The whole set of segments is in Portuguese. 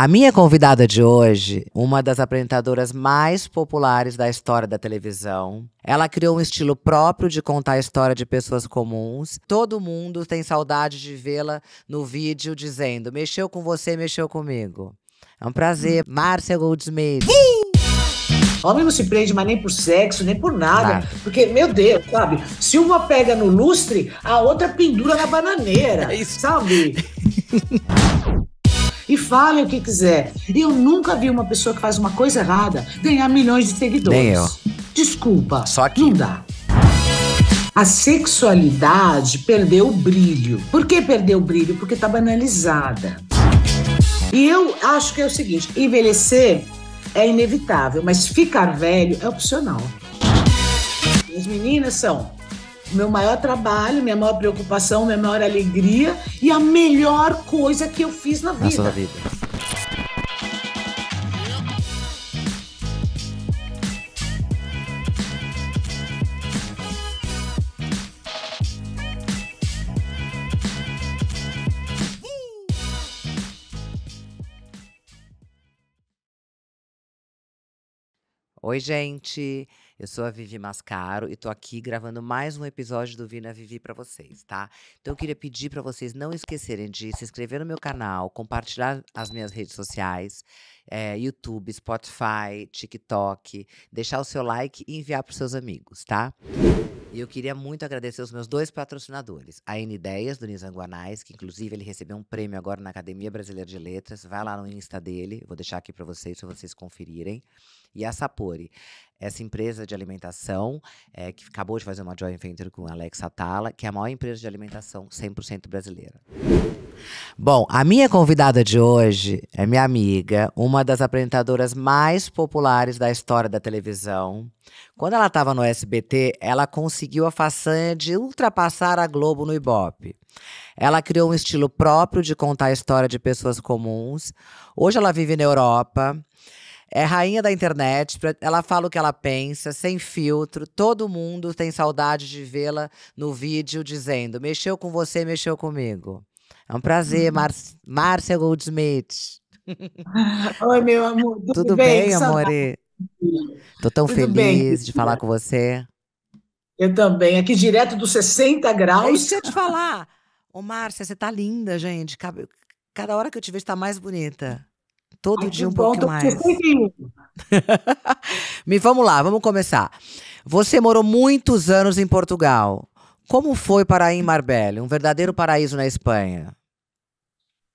A minha convidada de hoje, uma das apresentadoras mais populares da história da televisão, ela criou um estilo próprio de contar a história de pessoas comuns. Todo mundo tem saudade de vê-la no vídeo dizendo: mexeu com você, mexeu comigo. É um prazer, Márcia Goldsmith. Homem não se prende mais nem por sexo, nem por nada. Porque, meu Deus, sabe? Se uma pega no lustre, a outra pendura na bananeira. É isso. Sabe? e falem o que quiser. Eu nunca vi uma pessoa que faz uma coisa errada ganhar milhões de seguidores. Nem eu. Desculpa. Só que. Não dá. A sexualidade perdeu o brilho. Por que perdeu o brilho? Porque tá banalizada. E eu acho que é o seguinte: envelhecer é inevitável, mas ficar velho é opcional. As meninas são meu maior trabalho, minha maior preocupação, minha maior alegria e a melhor coisa que eu fiz na vida. Nossa vida. Oi, gente. Eu sou a Vivi Mascaro e tô aqui gravando mais um episódio do Vina Vivi para vocês, tá? Então eu queria pedir para vocês não esquecerem de se inscrever no meu canal, compartilhar as minhas redes sociais, é, YouTube, Spotify, TikTok, deixar o seu like e enviar para seus amigos, tá? E eu queria muito agradecer os meus dois patrocinadores, a N Ideias, do Nizam Guanais, que inclusive ele recebeu um prêmio agora na Academia Brasileira de Letras. Vai lá no Insta dele, vou deixar aqui para vocês, se vocês conferirem. E a Sapori, essa empresa de alimentação, é, que acabou de fazer uma joint venture com a Alex Atala, que é a maior empresa de alimentação 100% brasileira. Bom, a minha convidada de hoje é minha amiga, uma das apresentadoras mais populares da história da televisão, quando ela estava no SBT, ela conseguiu a façanha de ultrapassar a Globo no Ibope. Ela criou um estilo próprio de contar a história de pessoas comuns. Hoje ela vive na Europa, é rainha da internet, ela fala o que ela pensa, sem filtro. Todo mundo tem saudade de vê-la no vídeo dizendo: mexeu com você, mexeu comigo. É um prazer, uhum. Mar Márcia Goldsmith. Oi, meu amor. Tudo, Tudo bem, bem amore? Estou tão Tudo feliz bem, de falar com você. Eu também, aqui direto dos 60 graus. Deixa eu te falar. Ô, Márcia, você tá linda, gente. Cada hora que eu te vejo, tá mais bonita. Todo Ai, dia um bom, pouco mais. Me vamos lá, vamos começar. Você morou muitos anos em Portugal. Como foi para em Marbella, um verdadeiro paraíso na Espanha?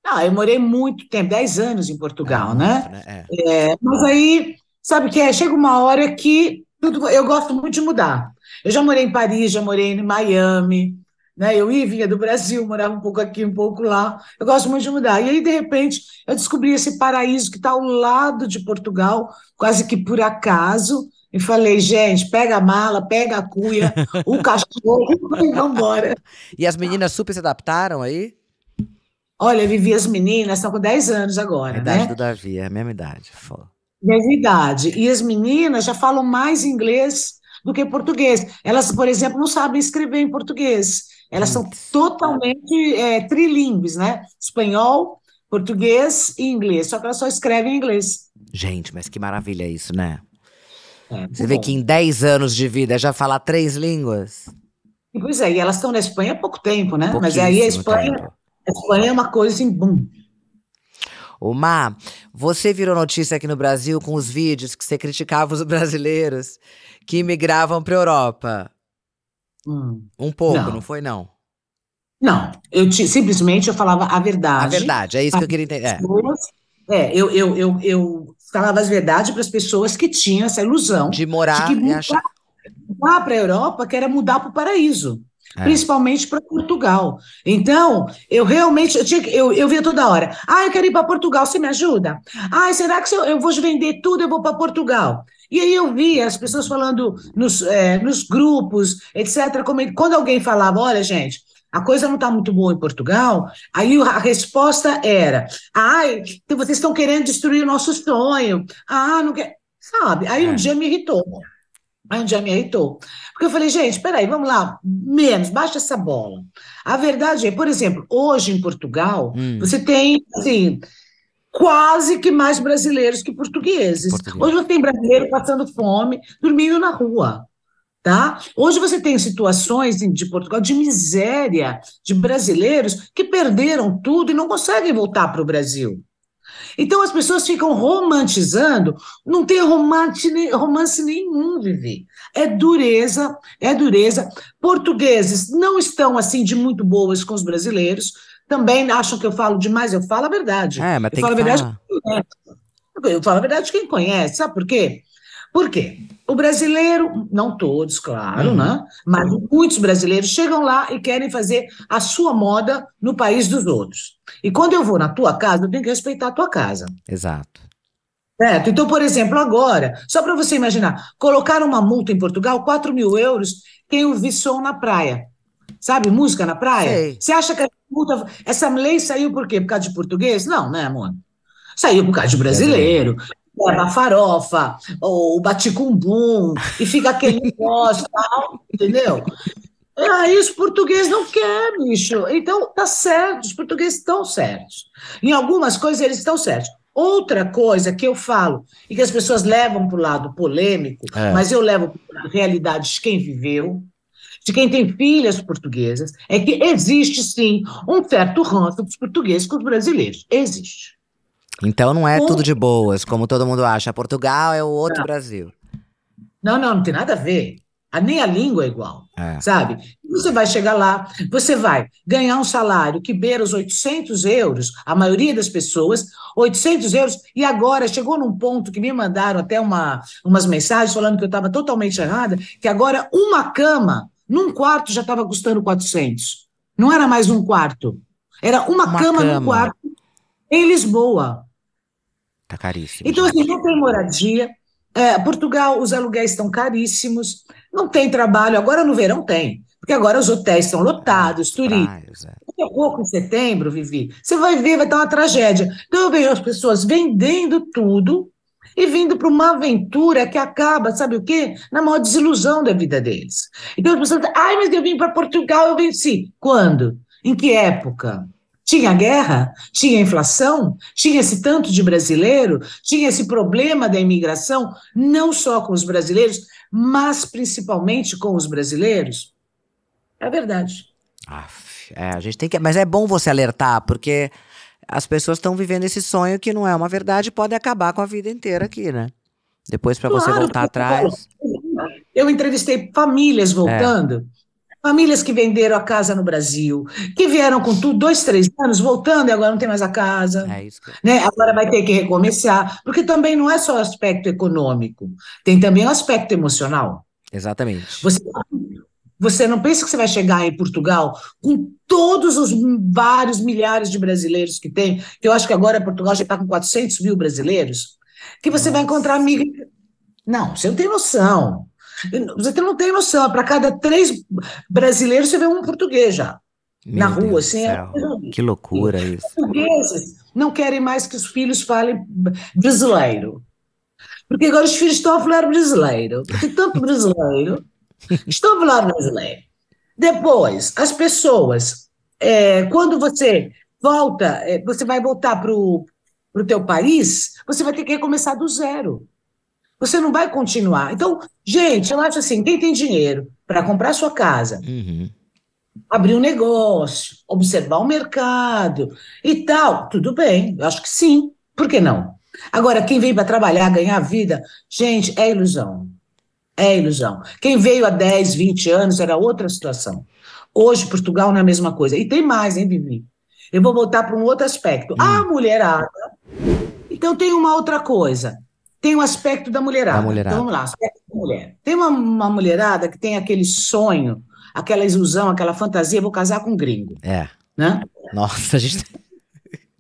Ah, eu morei muito tempo, 10 anos em Portugal, é, né? né? É. É, mas aí Sabe o que é? Chega uma hora que tudo, eu gosto muito de mudar. Eu já morei em Paris, já morei em Miami, né? Eu ia vinha do Brasil, morava um pouco aqui, um pouco lá. Eu gosto muito de mudar. E aí, de repente, eu descobri esse paraíso que está ao lado de Portugal, quase que por acaso. E falei, gente, pega a mala, pega a cuia, o cachorro e vamos embora. E as meninas super se adaptaram aí? Olha, eu vivi as meninas, estão com 10 anos agora, a né? idade do Davi, é a mesma idade. Foda. Verdade. E as meninas já falam mais inglês do que português. Elas, por exemplo, não sabem escrever em português. Elas são totalmente é, né? Espanhol, português e inglês. Só que elas só escrevem em inglês. Gente, mas que maravilha isso, né? É, Você vê que em 10 anos de vida já falar três línguas. E, pois é, e elas estão na Espanha há pouco tempo, né? Mas aí a Espanha, a Espanha é uma coisa assim, bum, o Mar, você virou notícia aqui no Brasil com os vídeos que você criticava os brasileiros que imigravam para Europa. Hum, um pouco, não. não. foi não? Não, eu te, simplesmente eu falava a verdade. A verdade, é isso que eu queria entender. É. Pessoas, é, eu, eu, eu, eu, falava as verdades para as pessoas que tinham essa ilusão de morar de que mudar, achar... mudar para a Europa que era mudar para o paraíso. É. Principalmente para Portugal. Então, eu realmente, eu, tinha, eu, eu via toda hora, ah, eu quero ir para Portugal, você me ajuda? Ah, será que eu, eu vou vender tudo, eu vou para Portugal? E aí eu via as pessoas falando nos, é, nos grupos, etc., como, quando alguém falava, olha, gente, a coisa não está muito boa em Portugal, aí a resposta era, ai, vocês estão querendo destruir o nosso sonho, ah, não quer... Sabe? Aí é. um dia me irritou. Aí um dia me irritou. Porque eu falei, gente, peraí, vamos lá, menos, baixa essa bola. A verdade é, por exemplo, hoje em Portugal, hum. você tem, assim, quase que mais brasileiros que portugueses. Português. Hoje você tem brasileiro passando fome, dormindo na rua. Tá? Hoje você tem situações de Portugal de miséria de brasileiros que perderam tudo e não conseguem voltar para o Brasil. Então as pessoas ficam romantizando, não tem romance, romance nenhum, Vivi. É dureza, é dureza. Portugueses não estão assim de muito boas com os brasileiros, também acham que eu falo demais, eu falo a verdade. É, mas eu tem falo que a verdade. Falar. Eu falo a verdade quem conhece, sabe por quê? Por quê? O brasileiro, não todos, claro, uhum. né? Mas muitos brasileiros chegam lá e querem fazer a sua moda no país dos outros. E quando eu vou na tua casa, eu tenho que respeitar a tua casa. Exato. Certo? Então, por exemplo, agora, só para você imaginar, colocaram uma multa em Portugal, 4 mil euros, tem o Visson na praia. Sabe, música na praia? Sei. Você acha que a multa. Essa lei saiu por quê? Por causa de português? Não, né, amor? Saiu por causa de brasileiro é, a farofa, ou o baticumbum, e fica aquele negócio, tal, entendeu? Aí ah, os portugueses não querem, bicho. Então, tá certo, os portugueses estão certos. Em algumas coisas eles estão certos. Outra coisa que eu falo, e que as pessoas levam para o lado polêmico, é. mas eu levo para a realidade de quem viveu, de quem tem filhas portuguesas, é que existe sim um certo ranço dos portugueses com os brasileiros. Existe. Então não é um... tudo de boas, como todo mundo acha. Portugal é o outro não. Brasil. Não, não, não tem nada a ver. A, nem a língua é igual, é. sabe? Você vai chegar lá, você vai ganhar um salário que beira os 800 euros, a maioria das pessoas, 800 euros, e agora chegou num ponto que me mandaram até uma, umas mensagens falando que eu estava totalmente errada, que agora uma cama num quarto já estava custando 400. Não era mais um quarto, era uma, uma cama, cama num quarto em Lisboa. Tá caríssimo. Então, assim, não tem moradia. É, Portugal, os aluguéis estão caríssimos, não tem trabalho. Agora no verão tem, porque agora os hotéis estão lotados, ah, turistas. É. Daqui a pouco, em setembro, Vivi, você vai ver, vai estar uma tragédia. Então, eu vejo as pessoas vendendo tudo e vindo para uma aventura que acaba, sabe o quê? Na maior desilusão da vida deles. Então, as pessoas ai, mas eu vim para Portugal, eu venci. Quando? Em que época? Tinha guerra, tinha inflação, tinha esse tanto de brasileiro, tinha esse problema da imigração, não só com os brasileiros, mas principalmente com os brasileiros. É verdade. Aff, é, a gente tem que, mas é bom você alertar, porque as pessoas estão vivendo esse sonho que não é uma verdade e pode acabar com a vida inteira aqui, né? Depois para claro, você voltar atrás. Eu entrevistei famílias é. voltando. É Famílias que venderam a casa no Brasil, que vieram com tudo dois, três anos, voltando e agora não tem mais a casa. É isso que... né? Agora vai ter que recomeçar. Porque também não é só o aspecto econômico, tem também o aspecto emocional. Exatamente. Você, você não pensa que você vai chegar em Portugal com todos os vários milhares de brasileiros que tem, que eu acho que agora Portugal já está com 400 mil brasileiros, que você Nossa. vai encontrar amigo. Não, você não tem noção. Você não tem noção, é para cada três brasileiros você vê um português já. Meu na Deus rua, assim. É... Que loucura e isso. Portugueses não querem mais que os filhos falem brasileiro. Porque agora os filhos estão a falar brasileiro. Tem tanto brasileiro. estão a falar brasileiro. Depois, as pessoas, é, quando você volta, é, você vai voltar para o teu país, você vai ter que começar do zero. Você não vai continuar. Então, gente, eu acho assim: quem tem dinheiro para comprar sua casa, uhum. abrir um negócio, observar o mercado e tal, tudo bem, eu acho que sim, por que não? Agora, quem veio para trabalhar, ganhar vida, gente, é ilusão. É ilusão. Quem veio há 10, 20 anos era outra situação. Hoje, Portugal não é a mesma coisa. E tem mais, hein, vivi. Eu vou voltar para um outro aspecto. Hum. A mulherada. Então, tem uma outra coisa. Tem o um aspecto da mulherada. Da mulherada. Então, vamos lá, aspecto da mulher. Tem uma, uma mulherada que tem aquele sonho, aquela ilusão, aquela fantasia, vou casar com um gringo. É. Né? Nossa, a gente... Tá-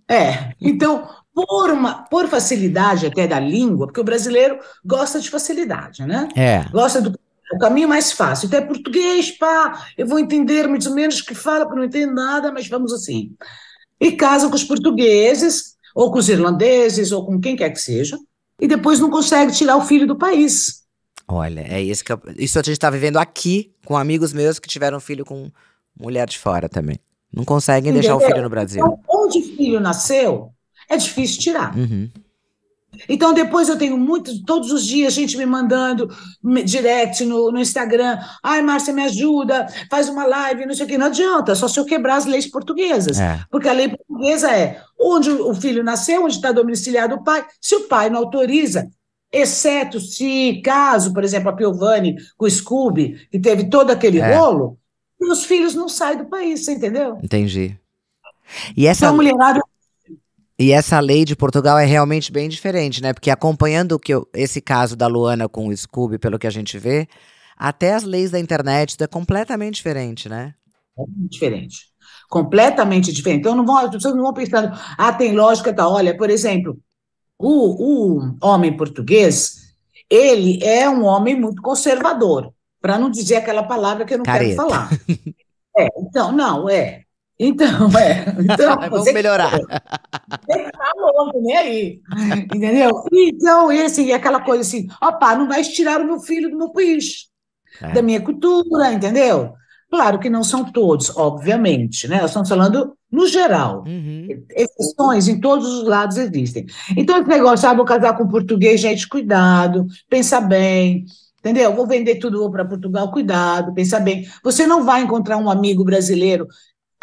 é, então, por, uma, por facilidade até da língua, porque o brasileiro gosta de facilidade, né? É. Gosta do o caminho mais fácil. Então português, pá, eu vou entender mais ou menos que fala, porque não entendo nada, mas vamos assim. E casam com os portugueses, ou com os irlandeses, ou com quem quer que seja, e depois não consegue tirar o filho do país. Olha, é isso que eu, isso a gente está vivendo aqui com amigos meus que tiveram filho com mulher de fora também. Não conseguem Entendeu? deixar o filho no Brasil. Então, onde o filho nasceu, é difícil tirar. Uhum. Então, depois eu tenho muitos, todos os dias, gente me mandando direct no, no Instagram. Ai, Márcia, me ajuda, faz uma live, não sei o que. Não adianta, só se eu quebrar as leis portuguesas. É. Porque a lei portuguesa é onde o filho nasceu, onde está domiciliado o pai. Se o pai não autoriza, exceto se caso, por exemplo, a Piovani com o Scooby, que teve todo aquele é. rolo, os filhos não saem do país, você entendeu? Entendi. E essa então, mulherada e essa lei de Portugal é realmente bem diferente, né? Porque acompanhando que eu, esse caso da Luana com o Scooby, pelo que a gente vê, até as leis da internet é completamente diferente, né? É diferente. Completamente diferente. Então, não vão, as pessoas não vão pensando, ah, tem lógica, tá? Olha, por exemplo, o, o homem português, ele é um homem muito conservador, para não dizer aquela palavra que eu não Careta. quero falar. É, então, não, é. Então, é. Então, Vamos melhorar. Você que tá louco, nem né, aí. Entendeu? Então, e assim, aquela coisa assim, opa, não vai tirar o meu filho do meu país, é. da minha cultura, entendeu? Claro que não são todos, obviamente, né? Nós estamos falando no geral. Uhum. Exceções em todos os lados existem. Então, esse negócio, ah, vou casar com português, gente, cuidado, pensa bem, entendeu? Vou vender tudo, para Portugal, cuidado, pensa bem. Você não vai encontrar um amigo brasileiro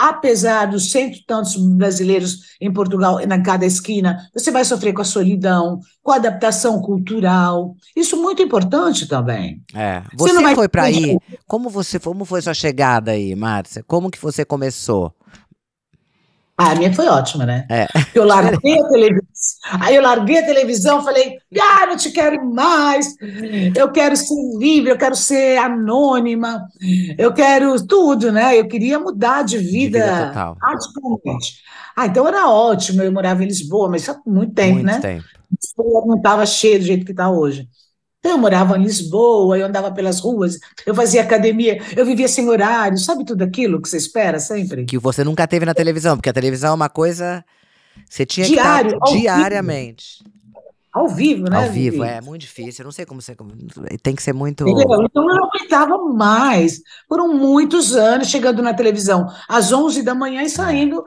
apesar dos cento e tantos brasileiros em Portugal na cada esquina, você vai sofrer com a solidão, com a adaptação cultural. Isso é muito importante também. É. Você, você foi para aí? Como você, como foi sua chegada aí, Márcia? Como que você começou? Ah, a minha foi ótima, né? É. Eu larguei a televisão. Aí eu larguei a televisão, falei, ah, não te quero mais. Eu quero ser livre, eu quero ser anônima, eu quero tudo, né? Eu queria mudar de vida, de vida total. Ah, então era ótimo. Eu morava em Lisboa, mas há muito tempo, muito né? Muito tempo. Lisboa não estava cheio do jeito que está hoje. Então, eu morava em Lisboa, eu andava pelas ruas, eu fazia academia, eu vivia sem horário, sabe tudo aquilo que você espera sempre? Que você nunca teve na televisão, porque a televisão é uma coisa. Você tinha Diário, que estar diariamente. Vivo. Ao vivo, né? Ao vivo, é muito difícil. Eu não sei como você. Tem que ser muito. Então eu não aguentava mais. Foram muitos anos chegando na televisão às 11 da manhã e saindo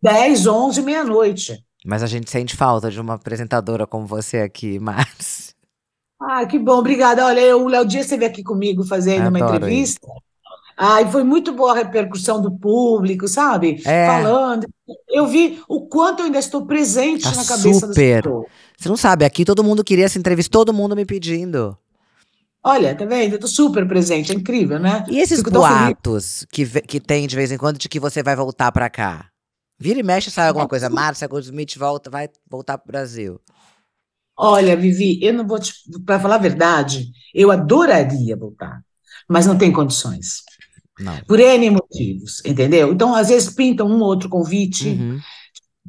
10, 11, meia-noite. Mas a gente sente falta de uma apresentadora como você aqui, Márcio. Ah, que bom, obrigada. Olha, o Léo Dias esteve aqui comigo fazendo uma entrevista. Ah, e foi muito boa a repercussão do público, sabe? É. Falando. Eu vi o quanto eu ainda estou presente tá na cabeça super. do Você não sabe, aqui todo mundo queria essa entrevista, todo mundo me pedindo. Olha, tá vendo? Eu tô super presente, é incrível, né? E esses Fico boatos que, que tem de vez em quando de que você vai voltar para cá? Vira e mexe, sai alguma é. coisa. Márcia Goldsmith volta, vai voltar pro Brasil. Olha, Vivi, eu não vou te. Para falar a verdade, eu adoraria voltar, mas não tem condições. Não. Por N motivos, entendeu? Então, às vezes, pintam um ou outro convite. Uhum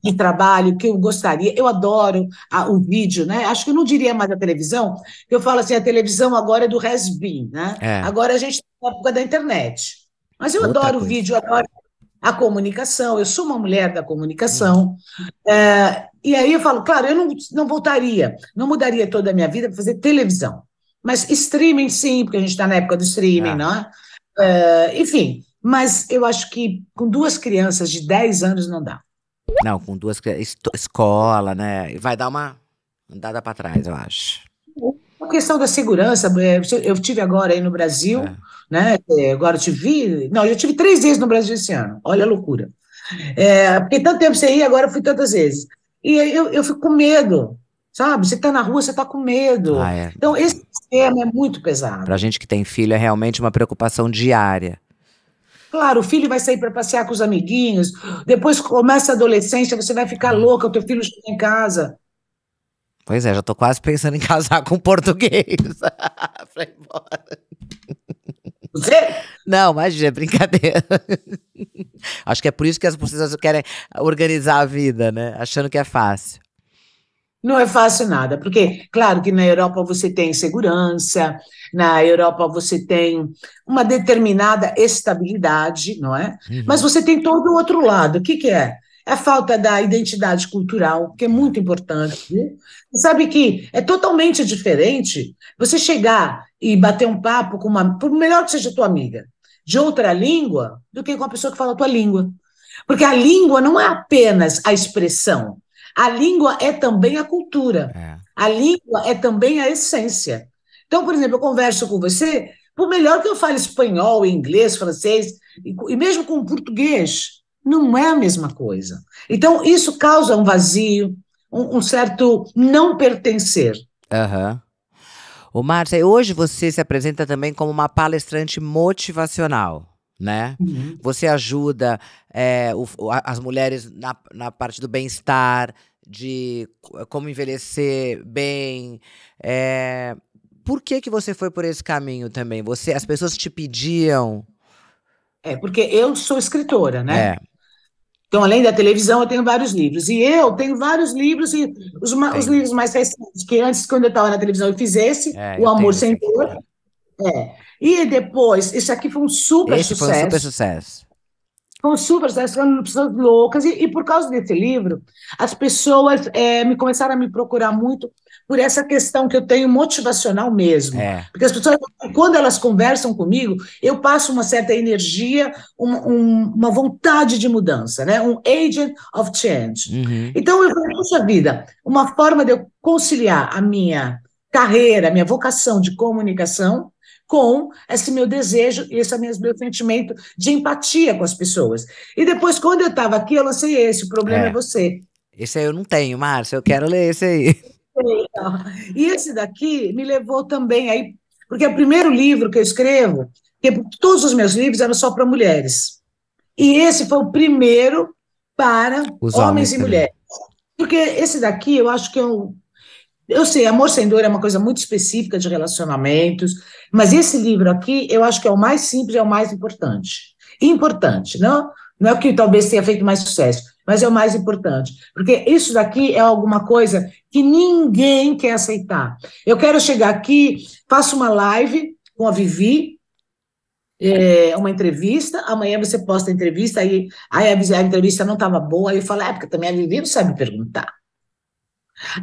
de trabalho que eu gostaria. Eu adoro a, o vídeo, né? Acho que eu não diria mais a televisão. Eu falo assim, a televisão agora é do has been, né? É. Agora a gente está na época da internet. Mas eu Outra adoro coisa. o vídeo, eu adoro a comunicação. Eu sou uma mulher da comunicação. Uhum. É, e aí eu falo, claro, eu não, não voltaria, não mudaria toda a minha vida para fazer televisão. Mas streaming, sim, porque a gente está na época do streaming, é. não é? Uh, enfim, mas eu acho que com duas crianças de 10 anos não dá. Não, com duas crianças. Escola, né? Vai dar uma andada para trás, eu acho. A questão da segurança, eh, eu tive agora aí no Brasil, é. né? Eh, agora eu te vi. Não, eu tive três vezes no Brasil esse ano. Olha a loucura. É, porque tanto tempo você ia, agora eu fui tantas vezes. E eu, eu fico com medo, sabe? Você está na rua, você está com medo. Ah, é. Então, esse tema é muito pesado. Para a gente que tem filho, é realmente uma preocupação diária. Claro, o filho vai sair para passear com os amiguinhos, depois começa a adolescência, você vai ficar uhum. louca, o teu filho chega em casa. Pois é, já estou quase pensando em casar com um português. para embora. Não, imagina, é brincadeira. Acho que é por isso que as pessoas querem organizar a vida, né? Achando que é fácil. Não é fácil nada, porque, claro, que na Europa você tem segurança, na Europa você tem uma determinada estabilidade, não é? Uhum. Mas você tem todo o outro lado. O que, que é? a é falta da identidade cultural, que é muito importante. Você Sabe que é totalmente diferente você chegar e bater um papo com uma, por melhor que seja tua amiga, de outra língua, do que com a pessoa que fala a tua língua. Porque a língua não é apenas a expressão, a língua é também a cultura. É. A língua é também a essência. Então, por exemplo, eu converso com você, por melhor que eu fale espanhol, inglês, francês, e, e mesmo com português, não é a mesma coisa. Então, isso causa um vazio, um, um certo não pertencer. Aham. Uhum. O Márcia, hoje você se apresenta também como uma palestrante motivacional, né? Uhum. Você ajuda é, o, as mulheres na, na parte do bem-estar, de como envelhecer bem. É, por que que você foi por esse caminho também? Você, as pessoas te pediam? É porque eu sou escritora, né? É. Então, além da televisão, eu tenho vários livros. E eu tenho vários livros, e os, os livros mais recentes, que antes, quando eu estava na televisão, eu fizesse é, O Amor Sem Dor. É. é. E depois, isso aqui foi um super esse sucesso. Foi um super sucesso. Foi um super sucesso, foram pessoas loucas. E, e, por causa desse livro, as pessoas é, me começaram a me procurar muito por essa questão que eu tenho motivacional mesmo. É. Porque as pessoas, quando elas conversam comigo, eu passo uma certa energia, um, um, uma vontade de mudança, né? um agent of change. Uhum. Então, eu falei, puxa vida, uma forma de eu conciliar a minha carreira, a minha vocação de comunicação, com esse meu desejo e esse meu sentimento de empatia com as pessoas. E depois, quando eu estava aqui, eu lancei esse, o problema é, é você. Esse aí eu não tenho, Márcia, eu quero ler esse aí. Então, e esse daqui me levou também aí, porque é o primeiro livro que eu escrevo, todos os meus livros eram só para mulheres. E esse foi o primeiro para os homens, homens e também. mulheres. Porque esse daqui, eu acho que eu. É eu sei, amor sem dor é uma coisa muito específica de relacionamentos, mas esse livro aqui, eu acho que é o mais simples, é o mais importante. Importante, não? Não é o que talvez tenha feito mais sucesso, mas é o mais importante, porque isso daqui é alguma coisa que ninguém quer aceitar. Eu quero chegar aqui, faço uma live com a Vivi, é, uma entrevista, amanhã você posta a entrevista, aí, aí a, entrevista não estava boa, aí eu falo, é, porque também a Vivi não sabe perguntar.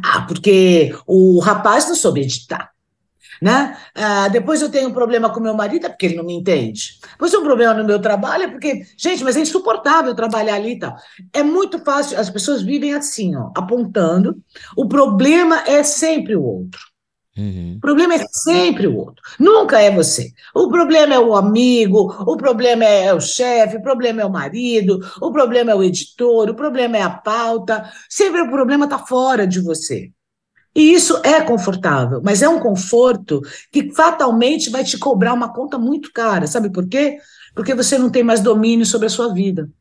Ah, porque o rapaz não soube editar. Né? Ah, depois eu tenho um problema com meu marido, é porque ele não me entende. Depois um problema no meu trabalho, é porque, gente, mas é insuportável trabalhar ali e tal. É muito fácil, as pessoas vivem assim, ó, apontando. O problema é sempre o outro. Uhum. O problema é sempre o outro, nunca é você. O problema é o amigo, o problema é o chefe, o problema é o marido, o problema é o editor, o problema é a pauta. Sempre o problema está fora de você. E isso é confortável, mas é um conforto que fatalmente vai te cobrar uma conta muito cara. Sabe por quê? Porque você não tem mais domínio sobre a sua vida.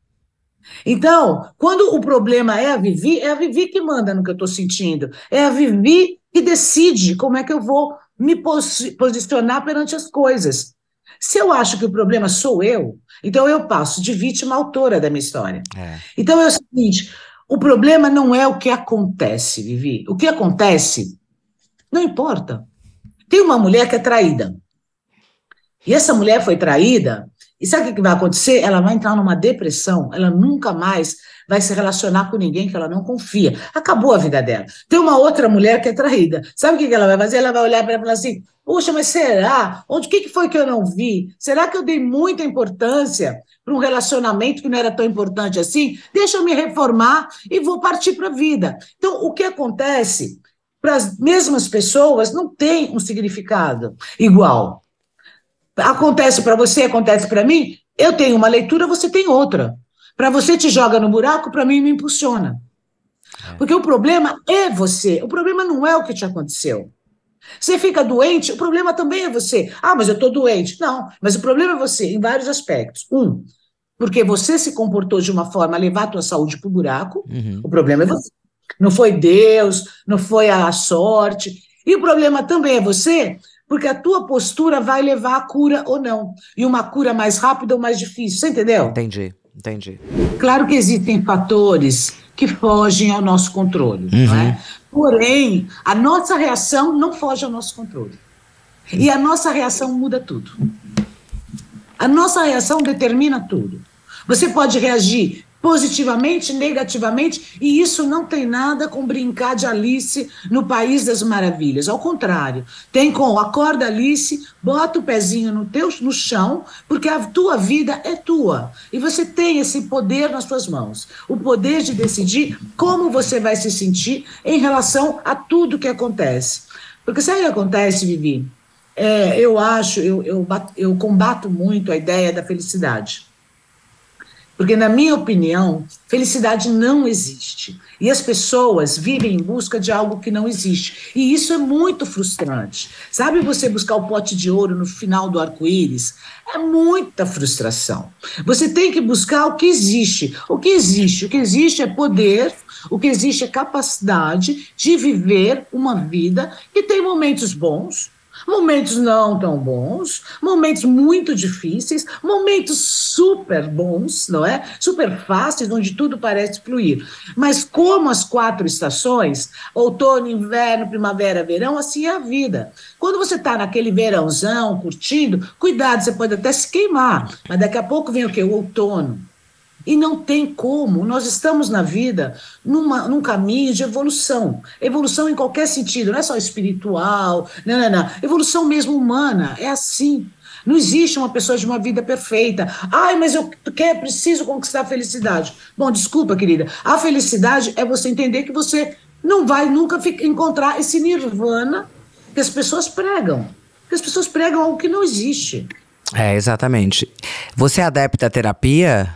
Então, quando o problema é a Vivi, é a Vivi que manda no que eu estou sentindo. É a Vivi que decide como é que eu vou me posicionar perante as coisas. Se eu acho que o problema sou eu, então eu passo de vítima autora da minha história. É. Então é o seguinte: o problema não é o que acontece, Vivi. O que acontece não importa. Tem uma mulher que é traída. E essa mulher foi traída e sabe o que vai acontecer? Ela vai entrar numa depressão, ela nunca mais vai se relacionar com ninguém que ela não confia. Acabou a vida dela. Tem uma outra mulher que é traída. Sabe o que ela vai fazer? Ela vai olhar para ela e falar assim: Poxa, mas será? Onde que foi que eu não vi? Será que eu dei muita importância para um relacionamento que não era tão importante assim? Deixa eu me reformar e vou partir para a vida. Então, o que acontece? Para as mesmas pessoas não tem um significado igual. Acontece para você, acontece para mim. Eu tenho uma leitura, você tem outra. Para você te joga no buraco, para mim me impulsiona. É. Porque o problema é você. O problema não é o que te aconteceu. Você fica doente, o problema também é você. Ah, mas eu estou doente. Não, mas o problema é você, em vários aspectos. Um, porque você se comportou de uma forma a levar a tua saúde para o buraco, uhum. o problema é você. Não foi Deus, não foi a sorte. E o problema também é você, porque a tua postura vai levar à cura ou não. E uma cura mais rápida ou mais difícil, você entendeu? Entendi, entendi. Claro que existem fatores que fogem ao nosso controle, uhum. não é? Uhum. Porém, a nossa reação não foge ao nosso controle. E a nossa reação muda tudo. A nossa reação determina tudo. Você pode reagir positivamente, negativamente, e isso não tem nada com brincar de Alice no País das Maravilhas. Ao contrário, tem com acorda Alice, bota o pezinho no teu no chão, porque a tua vida é tua e você tem esse poder nas suas mãos, o poder de decidir como você vai se sentir em relação a tudo que acontece. Porque sabe o que acontece, Vivi? É, eu acho, eu, eu, eu combato muito a ideia da felicidade. Porque, na minha opinião, felicidade não existe. E as pessoas vivem em busca de algo que não existe. E isso é muito frustrante. Sabe você buscar o pote de ouro no final do arco-íris? É muita frustração. Você tem que buscar o que existe. O que existe? O que existe é poder, o que existe é capacidade de viver uma vida que tem momentos bons, momentos não tão bons, momentos muito difíceis, momentos super bons, não é? Super fáceis, onde tudo parece fluir. Mas como as quatro estações, outono, inverno, primavera, verão, assim é a vida. Quando você está naquele verãozão, curtindo, cuidado, você pode até se queimar, mas daqui a pouco vem o quê? O outono e não tem como, nós estamos na vida numa, num caminho de evolução. Evolução em qualquer sentido, não é só espiritual, não, né, não, né, não. Né. Evolução mesmo humana, é assim. Não existe uma pessoa de uma vida perfeita. Ai, mas eu quero, preciso conquistar a felicidade. Bom, desculpa, querida. A felicidade é você entender que você não vai nunca encontrar esse nirvana que as pessoas pregam. Que as pessoas pregam algo que não existe. É, exatamente. Você adapta é adepta à terapia?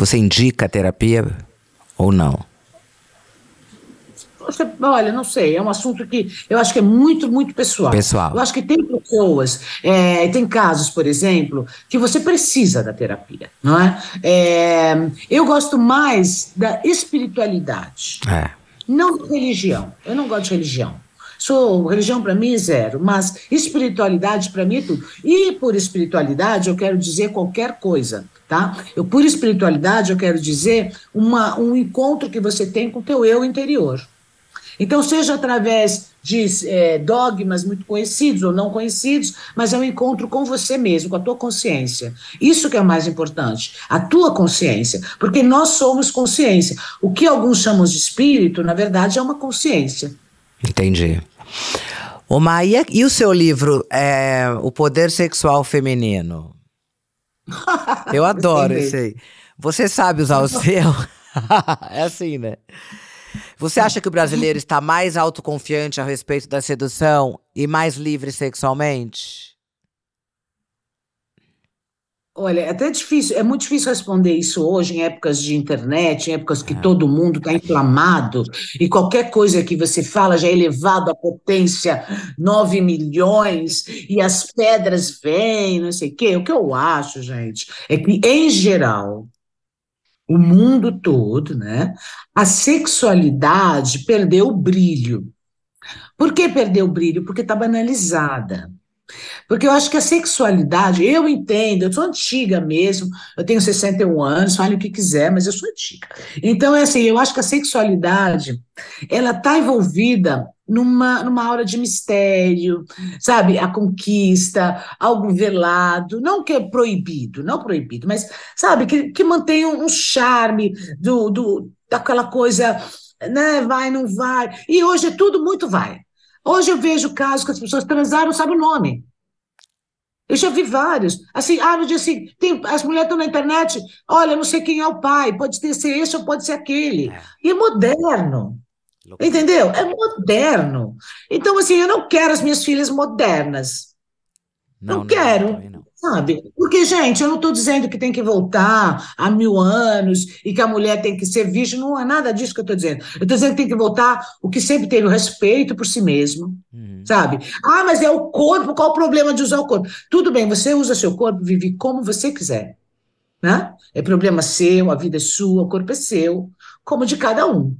Você indica a terapia ou não? Olha, não sei, é um assunto que eu acho que é muito, muito pessoal. Pessoal. Eu acho que tem pessoas, é, tem casos, por exemplo, que você precisa da terapia, não é? é eu gosto mais da espiritualidade, é. não religião. Eu não gosto de religião. Sou, religião para mim é zero, mas espiritualidade para mim é tudo. E por espiritualidade eu quero dizer qualquer coisa tá? Eu, por espiritualidade, eu quero dizer uma, um encontro que você tem com o teu eu interior. Então, seja através de é, dogmas muito conhecidos ou não conhecidos, mas é um encontro com você mesmo, com a tua consciência. Isso que é o mais importante, a tua consciência, porque nós somos consciência. O que alguns chamam de espírito, na verdade, é uma consciência. Entendi. o Maia, e o seu livro, é, O Poder Sexual Feminino? Eu adoro esse aí. Você sabe usar o seu? é assim, né? Você acha que o brasileiro está mais autoconfiante a respeito da sedução e mais livre sexualmente? Olha, é até difícil, é muito difícil responder isso hoje, em épocas de internet, em épocas que é. todo mundo está inflamado, e qualquer coisa que você fala já é elevado à potência 9 milhões, e as pedras vêm, não sei o quê. O que eu acho, gente, é que, em geral, o mundo todo, né, a sexualidade perdeu o brilho. Por que perdeu o brilho? Porque está banalizada. Porque eu acho que a sexualidade, eu entendo, eu sou antiga mesmo, eu tenho 61 anos, fale o que quiser, mas eu sou antiga. Então, é assim, eu acho que a sexualidade, ela está envolvida numa, numa aura de mistério, sabe? A conquista, algo velado, não que é proibido, não proibido, mas, sabe, que, que mantém um, um charme do, do, daquela coisa, né? Vai, não vai. E hoje é tudo muito vai. Hoje eu vejo casos que as pessoas transaram, sabe o nome. Eu já vi vários. Assim, ah, no dia seguinte, tem, as mulheres estão na internet, olha, não sei quem é o pai, pode ter, ser esse ou pode ser aquele. É. E é moderno. Entendeu? É moderno. Então, assim, eu não quero as minhas filhas modernas. Não, não, não quero. Não, Sabe? Porque, gente, eu não estou dizendo que tem que voltar há mil anos e que a mulher tem que ser virgem, não é nada disso que eu estou dizendo. Eu estou dizendo que tem que voltar o que sempre teve, o respeito por si mesmo, uhum. sabe? Ah, mas é o corpo, qual o problema de usar o corpo? Tudo bem, você usa seu corpo, vive como você quiser, né? É problema seu, a vida é sua, o corpo é seu, como de cada um.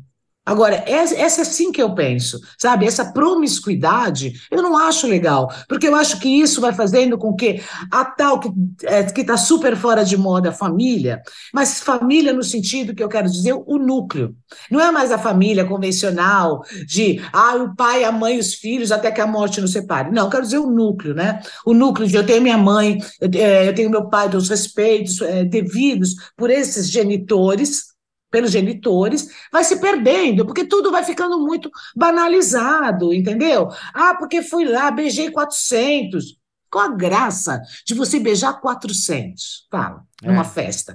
Agora, essa, é assim que eu penso, sabe? Essa promiscuidade eu não acho legal, porque eu acho que isso vai fazendo com que a tal que é, está super fora de moda, a família, mas família no sentido que eu quero dizer o núcleo. Não é mais a família convencional de ah, o pai, a mãe, os filhos, até que a morte nos separe. Não, eu quero dizer o núcleo, né? O núcleo de eu tenho minha mãe, eu é, tenho meu pai, dos respeitos é, devidos por esses genitores pelos genitores, vai se perdendo, porque tudo vai ficando muito banalizado, entendeu? Ah, porque fui lá, beijei 400. Qual a graça de você beijar 400? Fala, é. numa festa.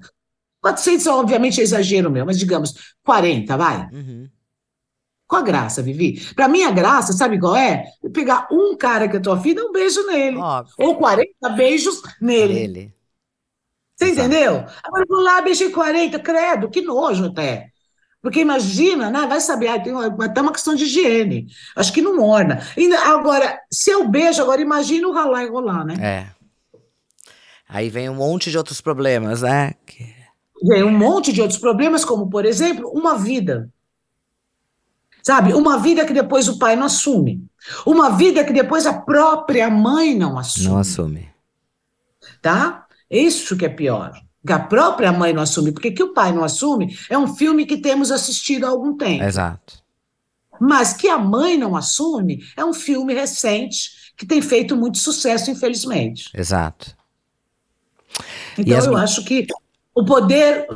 400, é, obviamente, é exagero meu, mas digamos 40, vai. Uhum. Qual a graça, Vivi? Pra mim, a graça, sabe qual é? pegar um cara que eu tô e dar um beijo nele. Óbvio. Ou 40 beijos nele. nele. Você Exato. entendeu? Agora eu vou lá, beijei 40, credo, que nojo até. Porque imagina, né, vai saber, ah, tem uma, até uma questão de higiene. Acho que não morna. Agora, se eu beijo, agora imagina o ralar e rolar, né? É. Aí vem um monte de outros problemas, né? Que... Vem um monte de outros problemas, como, por exemplo, uma vida. Sabe? Uma vida que depois o pai não assume. Uma vida que depois a própria mãe não assume. Não assume. Tá? isso que é pior. Que a própria mãe não assume, porque que o pai não assume é um filme que temos assistido há algum tempo. Exato. Mas que a mãe não assume é um filme recente que tem feito muito sucesso, infelizmente. Exato. Então as... eu acho que o poder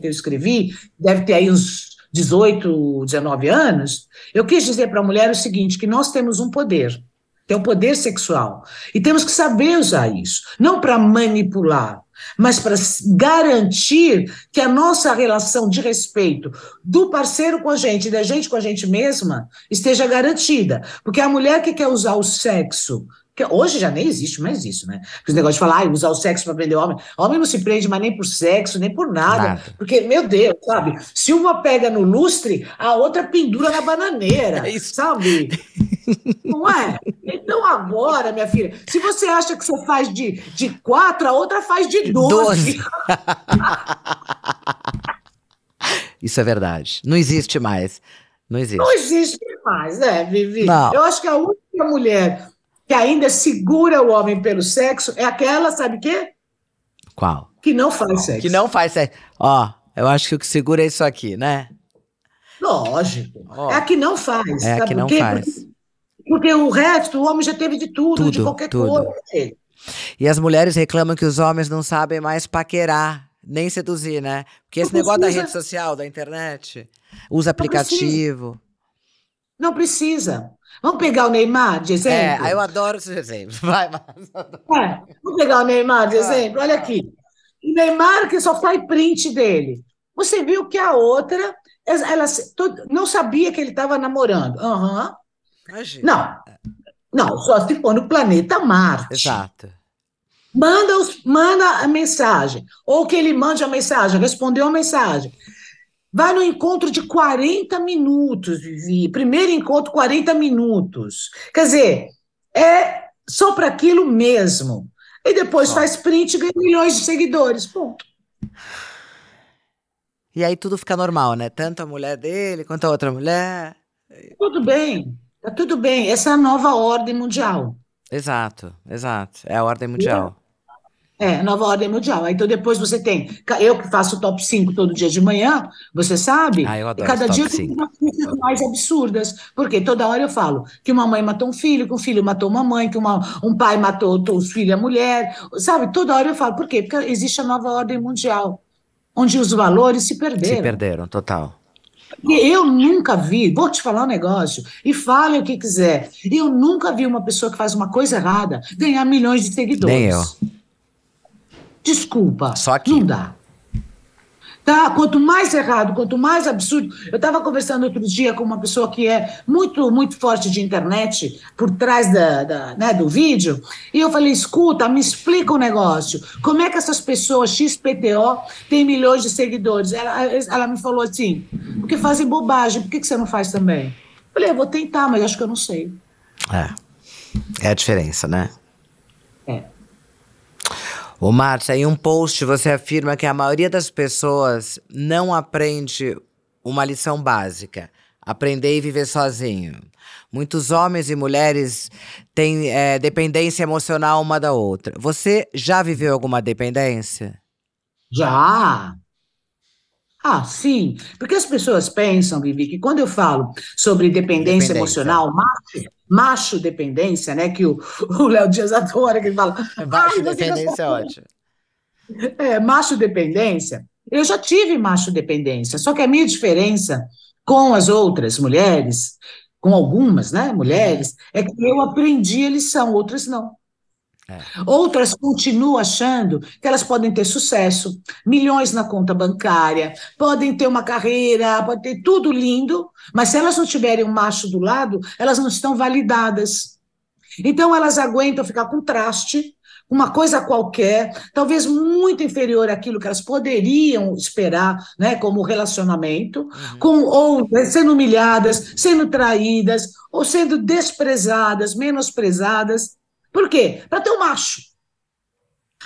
que eu escrevi deve ter aí uns 18, 19 anos. Eu quis dizer para a mulher o seguinte: que nós temos um poder tem o um poder sexual. E temos que saber usar isso, não para manipular, mas para garantir que a nossa relação de respeito do parceiro com a gente, da gente com a gente mesma, esteja garantida. Porque a mulher que quer usar o sexo que hoje já nem existe mais isso, né? Porque os negócios de falar, ah, usar o sexo para prender homem. Homem não se prende mais nem por sexo, nem por nada, nada. Porque, meu Deus, sabe? Se uma pega no lustre, a outra pendura na bananeira, é sabe? Não é? Então agora, minha filha, se você acha que você faz de, de quatro, a outra faz de doze. Isso é verdade. Não existe mais. Não existe. Não existe mais, né, Vivi? Não. Eu acho que a única mulher que ainda segura o homem pelo sexo é aquela, sabe quê? Qual? Que não faz Qual? sexo. Que não faz sexo. Ó, eu acho que o que segura é isso aqui, né? Lógico. é a que não faz. É a que não quê? faz. Porque porque o resto, o homem já teve de tudo, tudo de qualquer tudo. coisa. E as mulheres reclamam que os homens não sabem mais paquerar, nem seduzir, né? Porque esse negócio da rede social, da internet, usa aplicativo. Não precisa. Vamos pegar o Neymar de é, exemplo? É, eu adoro esse exemplo. Vai, mas... É, vamos pegar o Neymar de ah. exemplo? Olha aqui. O Neymar que só faz print dele. Você viu que a outra, ela, ela não sabia que ele estava namorando. Aham. Uhum Imagina. Não. Não, só se for no planeta Marte. Exato. Manda, os, manda a mensagem. Ou que ele mande a mensagem, respondeu a mensagem. Vai no encontro de 40 minutos, Vivi. Primeiro encontro, 40 minutos. Quer dizer, é só para aquilo mesmo. E depois Bom. faz print e ganha milhões de seguidores. Ponto. E aí tudo fica normal, né? Tanto a mulher dele quanto a outra mulher. Tudo bem. Tá tudo bem, essa é a nova ordem mundial. Exato, exato. É a ordem mundial. É, nova ordem mundial. Então depois você tem. Eu que faço o top 5 todo dia de manhã, você sabe? Ah, eu adoro e cada dia tem notícias mais absurdas. Porque toda hora eu falo que uma mãe matou um filho, que um filho matou uma mãe, que uma, um pai matou os filhos e a mulher. Sabe? Toda hora eu falo. Por quê? Porque existe a nova ordem mundial, onde os valores se perderam. Se perderam, total. Eu nunca vi, vou te falar um negócio, e fale o que quiser. Eu nunca vi uma pessoa que faz uma coisa errada ganhar milhões de seguidores. Nem eu. Desculpa. Só que. Não dá. Tá? Quanto mais errado, quanto mais absurdo. Eu estava conversando outro dia com uma pessoa que é muito, muito forte de internet, por trás da, da né, do vídeo, e eu falei: escuta, me explica o um negócio. Como é que essas pessoas XPTO têm milhões de seguidores? Ela, ela me falou assim: porque fazem bobagem, por que, que você não faz também? Eu falei: eu vou tentar, mas acho que eu não sei. É. É a diferença, né? É. O Márcia, em um post você afirma que a maioria das pessoas não aprende uma lição básica: aprender e viver sozinho. Muitos homens e mulheres têm é, dependência emocional uma da outra. Você já viveu alguma dependência? Já, ah, sim, porque as pessoas pensam, Vivi, que quando eu falo sobre dependência, dependência. emocional, macho, macho, dependência, né, que o Léo Dias adora, que ele fala... É, macho dependência é ótimo. É, macho dependência, eu já tive macho dependência, só que a minha diferença com as outras mulheres, com algumas, né, mulheres, é que eu aprendi a lição, outras não. É. Outras continuam achando que elas podem ter sucesso, milhões na conta bancária, podem ter uma carreira, podem ter tudo lindo, mas se elas não tiverem um macho do lado, elas não estão validadas. Então elas aguentam ficar com traste, uma coisa qualquer, talvez muito inferior àquilo que elas poderiam esperar, né, como relacionamento, uhum. com ou sendo humilhadas, sendo traídas, ou sendo desprezadas, menosprezadas. Por quê? Para ter um macho.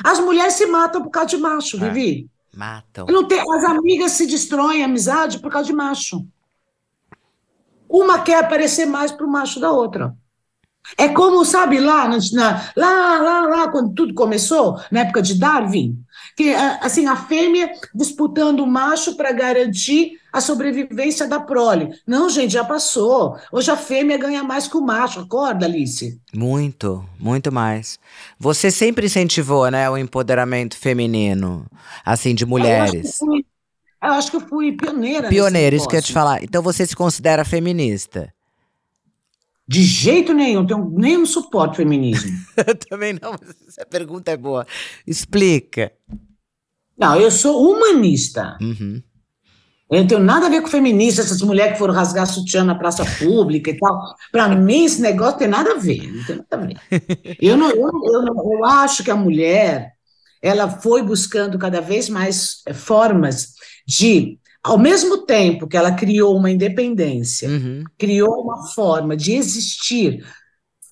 As mulheres se matam por causa de macho, é. Vivi. Matam. Não tem, as amigas se destroem a amizade por causa de macho. Uma quer aparecer mais para o macho da outra. É como, sabe, lá, na, lá, lá, lá, quando tudo começou, na época de Darwin, que assim a fêmea disputando o macho para garantir a sobrevivência da prole. Não, gente, já passou. Hoje a fêmea ganha mais que o macho, acorda, Alice. Muito, muito mais. Você sempre incentivou, né, o empoderamento feminino, assim, de mulheres. Eu acho que fui, eu acho que eu fui pioneira. Pioneira, isso que eu ia te falar. Então você se considera feminista? De jeito nenhum, tenho nenhum suporte feminismo. eu também não, mas essa pergunta é boa. Explica. Não, eu sou humanista. Uhum. Eu não tenho nada a ver com feminista, essas mulheres que foram rasgar sutiã na praça pública e tal. Para mim, esse negócio tem nada a ver. Não tem nada a ver. Eu, não, eu, eu, não, eu acho que a mulher ela foi buscando cada vez mais eh, formas de, ao mesmo tempo que ela criou uma independência, uhum. criou uma forma de existir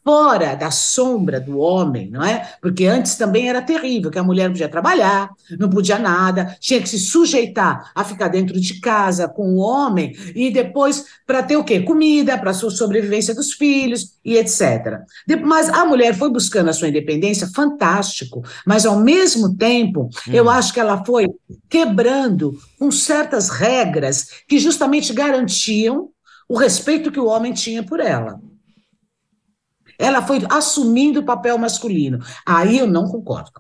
fora da sombra do homem, não é? Porque antes também era terrível, que a mulher não podia trabalhar, não podia nada, tinha que se sujeitar a ficar dentro de casa com o homem e depois para ter o quê? Comida, para a sua sobrevivência dos filhos e etc. Mas a mulher foi buscando a sua independência, fantástico, mas ao mesmo tempo, hum. eu acho que ela foi quebrando com certas regras que justamente garantiam o respeito que o homem tinha por ela. Ela foi assumindo o papel masculino. Aí eu não concordo.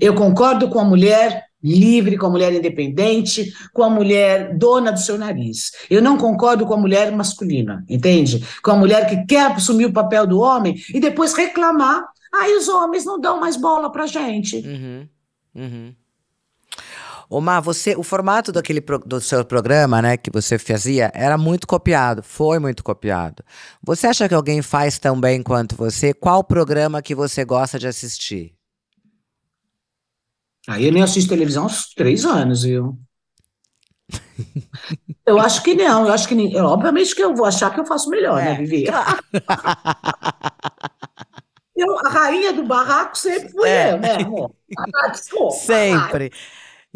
Eu concordo com a mulher livre, com a mulher independente, com a mulher dona do seu nariz. Eu não concordo com a mulher masculina, entende? Com a mulher que quer assumir o papel do homem e depois reclamar. Aí os homens não dão mais bola pra gente. Uhum. Uhum. Omar, você, o formato daquele pro, do seu programa, né, que você fazia, era muito copiado, foi muito copiado. Você acha que alguém faz tão bem quanto você? Qual programa que você gosta de assistir? Aí eu nem assisto televisão há uns três anos, viu? eu acho que não, eu acho que nem, obviamente que eu vou achar que eu faço melhor, né, é. né, Vivi? eu, a rainha do barraco sempre fui é. eu, né, amor? Ah, sempre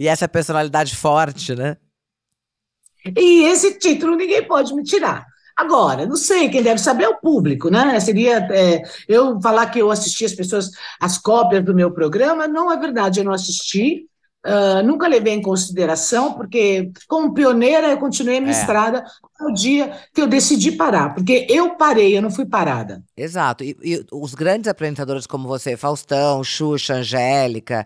e essa personalidade forte, né? E esse título ninguém pode me tirar. Agora, não sei, quem deve saber é o público, né? Seria é, eu falar que eu assisti as pessoas, as cópias do meu programa, não é verdade, eu não assisti. Uh, nunca levei em consideração, porque como pioneira eu continuei a minha é. estrada ao dia que eu decidi parar, porque eu parei, eu não fui parada. Exato, e, e os grandes apresentadores como você, Faustão, Xuxa, Angélica,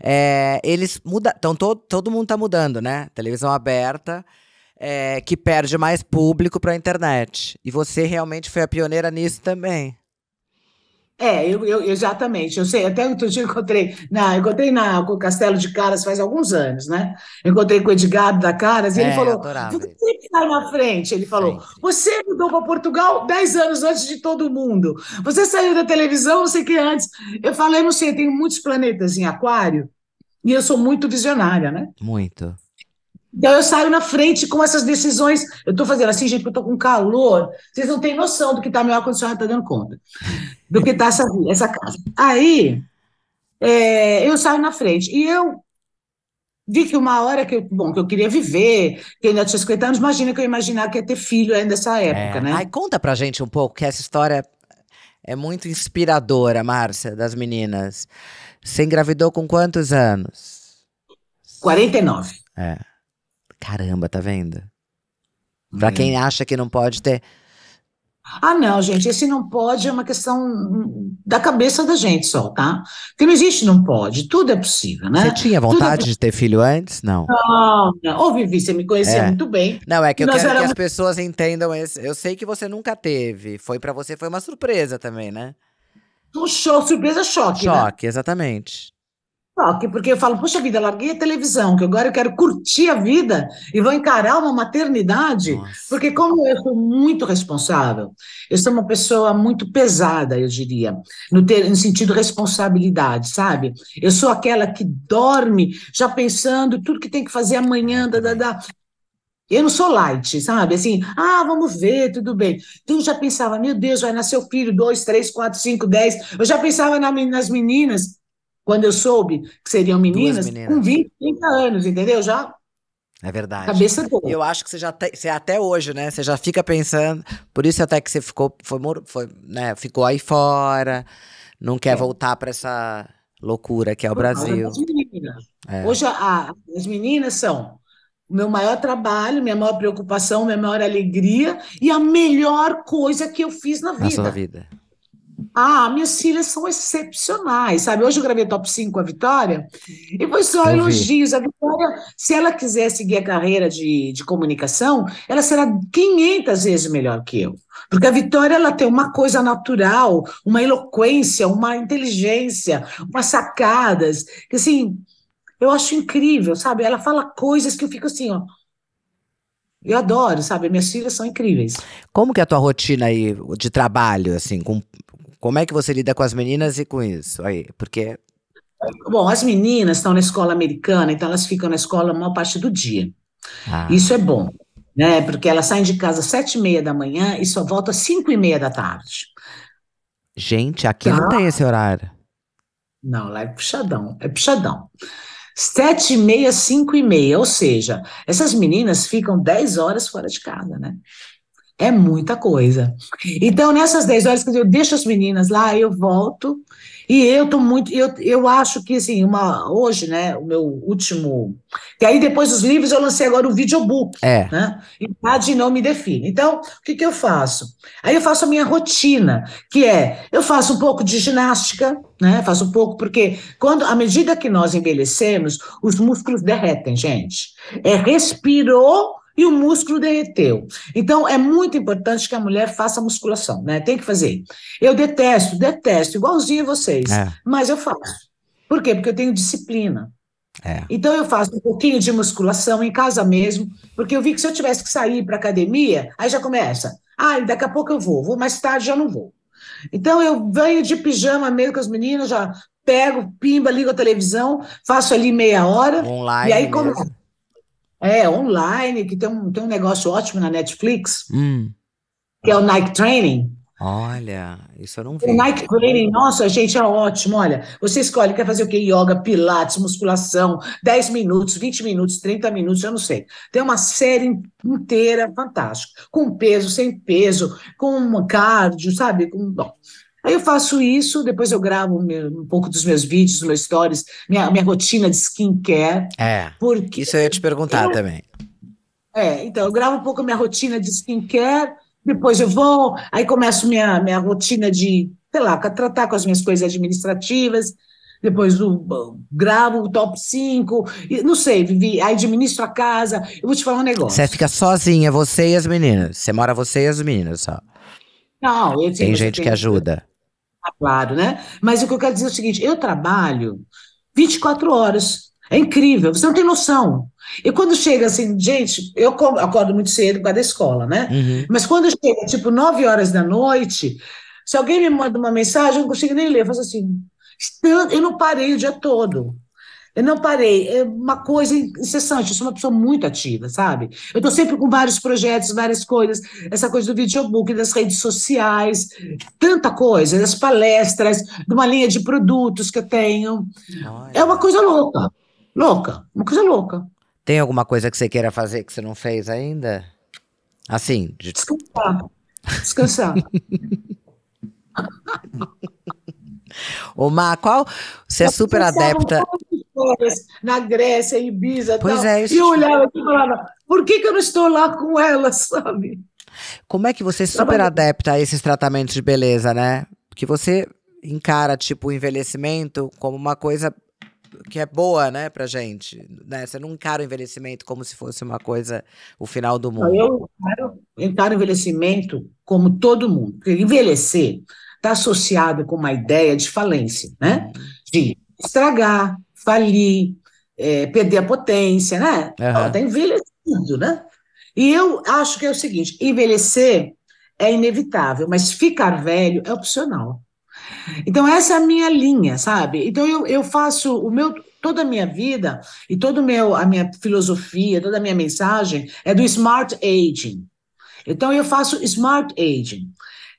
é, eles mudam, então todo, todo mundo está mudando, né? Televisão aberta, é, que perde mais público para a internet, e você realmente foi a pioneira nisso também. É, eu, eu, exatamente. Eu sei, até outro dia eu encontrei na, encontrei na com o Castelo de Caras faz alguns anos, né? encontrei com o Edgardo da Caras e é, ele falou: "Você que está na frente", ele falou: sim, "Você mudou para Portugal 10 anos antes de todo mundo. Você saiu da televisão, não sei o que antes". Eu falei: "Não sei, eu tenho muitos planetas em aquário e eu sou muito visionária, né?". Muito. Então eu saio na frente com essas decisões. Eu estou fazendo assim, gente, porque eu estou com calor. Vocês não têm noção do que está meu ar-condicionado está dando conta. Do que está essa, essa casa. Aí é, eu saio na frente. E eu vi que uma hora que eu, bom, que eu queria viver, que ainda tinha 50 anos, imagina que eu imaginava que ia ter filho ainda nessa é. época, é. né? Ai, conta pra gente um pouco, que essa história é muito inspiradora, Márcia, das meninas. Você engravidou com quantos anos? 49. É. Caramba, tá vendo? Pra hum. quem acha que não pode ter. Ah, não, gente, esse não pode é uma questão da cabeça da gente só, tá? Porque não existe não pode, tudo é possível, né? Você tinha é vontade é... de ter filho antes? Não. Não, não. Ô, Vivi, você me conhecia é. muito bem. Não, é que eu Nós quero éramos... que as pessoas entendam esse. Eu sei que você nunca teve, foi para você, foi uma surpresa também, né? Um show, surpresa, choque. Né? Choque, né? exatamente porque eu falo, poxa vida, larguei a televisão, que agora eu quero curtir a vida e vou encarar uma maternidade, Nossa. porque como eu sou muito responsável, eu sou uma pessoa muito pesada, eu diria, no, ter, no sentido responsabilidade, sabe? Eu sou aquela que dorme já pensando tudo que tem que fazer amanhã, da, da, da. Eu não sou light, sabe? Assim, ah, vamos ver, tudo bem. Então eu já pensava, meu Deus, vai nascer o filho, dois, três, quatro, cinco, dez. Eu já pensava na, nas meninas. Quando eu soube que seriam meninas, meninas. com 20, 30 anos, entendeu? Já é verdade. Cabeça boa. Eu acho que você já te, você é até hoje, né? Você já fica pensando. Por isso até que você ficou, foi, foi né? Ficou aí fora. Não quer é. voltar para essa loucura que é o Por Brasil. É. Hoje a, as meninas são o meu maior trabalho, minha maior preocupação, minha maior alegria e a melhor coisa que eu fiz na vida. Na sua vida. Ah, minhas filhas são excepcionais, sabe? Hoje eu gravei top 5 com a Vitória e foi só eu elogios. Vi. A Vitória, se ela quiser seguir a carreira de, de comunicação, ela será 500 vezes melhor que eu. Porque a Vitória ela tem uma coisa natural, uma eloquência, uma inteligência, umas sacadas, que assim, eu acho incrível, sabe? Ela fala coisas que eu fico assim, ó. Eu adoro, sabe? Minhas filhas são incríveis. Como que é a tua rotina aí de trabalho, assim, com como é que você lida com as meninas e com isso aí? Porque. Bom, as meninas estão na escola americana, então elas ficam na escola a maior parte do dia. Ah. Isso é bom, né? Porque elas saem de casa às sete e meia da manhã e só voltam às cinco e meia da tarde. Gente, aqui tá. não tem esse horário. Não, lá é puxadão, é puxadão. Sete e meia, cinco e meia, ou seja, essas meninas ficam dez horas fora de casa, né? É muita coisa. Então, nessas 10 horas que eu deixo as meninas lá, eu volto. E eu tô muito, eu, eu acho que assim, uma hoje, né, o meu último, que aí depois dos livros eu lancei agora o videobook, é. né? Idade não me define. Então, o que que eu faço? Aí eu faço a minha rotina, que é, eu faço um pouco de ginástica, né? Faço um pouco porque quando à medida que nós envelhecemos, os músculos derretem, gente. É respirou e o músculo derreteu. Então, é muito importante que a mulher faça musculação, né? Tem que fazer. Eu detesto, detesto, igualzinho a vocês, é. mas eu faço. Por quê? Porque eu tenho disciplina. É. Então, eu faço um pouquinho de musculação em casa mesmo, porque eu vi que se eu tivesse que sair para academia, aí já começa. Ah, daqui a pouco eu vou, vou mais tarde, já não vou. Então, eu venho de pijama mesmo com as meninas, já pego, pimba, ligo a televisão, faço ali meia hora. Online. E aí começa. É, online, que tem um, tem um negócio ótimo na Netflix, hum. que é o Nike Training. Olha, isso eu não vi. O Nike Training, nossa, gente, é ótimo. Olha, você escolhe, quer fazer o quê? Yoga, pilates, musculação, 10 minutos, 20 minutos, 30 minutos, eu não sei. Tem uma série inteira fantástica, com peso, sem peso, com cardio, sabe? Com, bom, Aí eu faço isso, depois eu gravo um pouco dos meus vídeos, dos meus stories, minha, minha rotina de skincare. É. Porque isso eu ia te perguntar eu, também. É, então eu gravo um pouco minha rotina de skincare, depois eu vou, aí começo minha, minha rotina de, sei lá, tratar com as minhas coisas administrativas, depois gravo o top 5, não sei, Vivi, aí administro a casa. Eu vou te falar um negócio. Você fica sozinha, você e as meninas. Você mora você e as meninas só. Não, eu Tem gente tem, que ajuda. Tá claro, né? Mas o que eu quero dizer é o seguinte: eu trabalho 24 horas. É incrível, você não tem noção. E quando chega assim, gente, eu acordo muito cedo por causa da escola, né? Uhum. Mas quando chega, tipo, 9 horas da noite, se alguém me manda uma mensagem, eu não consigo nem ler. Eu faço assim, eu não parei o dia todo. Eu não parei, é uma coisa incessante, eu sou uma pessoa muito ativa, sabe? Eu estou sempre com vários projetos, várias coisas, essa coisa do videobook, das redes sociais, tanta coisa, das palestras, de uma linha de produtos que eu tenho. É uma coisa louca, louca, uma coisa louca. Tem alguma coisa que você queira fazer que você não fez ainda? Assim, de... descansar. Descansar. Ô, Mar, qual. Você é super é adepta na Grécia, em Ibiza, pois tal, é, isso e olhava aqui e falava, por que, que eu não estou lá com ela, sabe? Como é que você é super adepta a esses tratamentos de beleza, né? Que você encara, tipo, o envelhecimento como uma coisa que é boa, né, pra gente. Né? Você não encara o envelhecimento como se fosse uma coisa, o final do mundo. Eu encaro, encaro o envelhecimento como todo mundo. Porque envelhecer está associado com uma ideia de falência, né? Uhum. De estragar, falir, é, perder a potência, né? Uhum. Está envelhecido, né? E eu acho que é o seguinte: envelhecer é inevitável, mas ficar velho é opcional. Então, essa é a minha linha, sabe? Então, eu, eu faço o meu. Toda a minha vida e toda meu, a minha filosofia, toda a minha mensagem é do smart aging. Então, eu faço smart aging.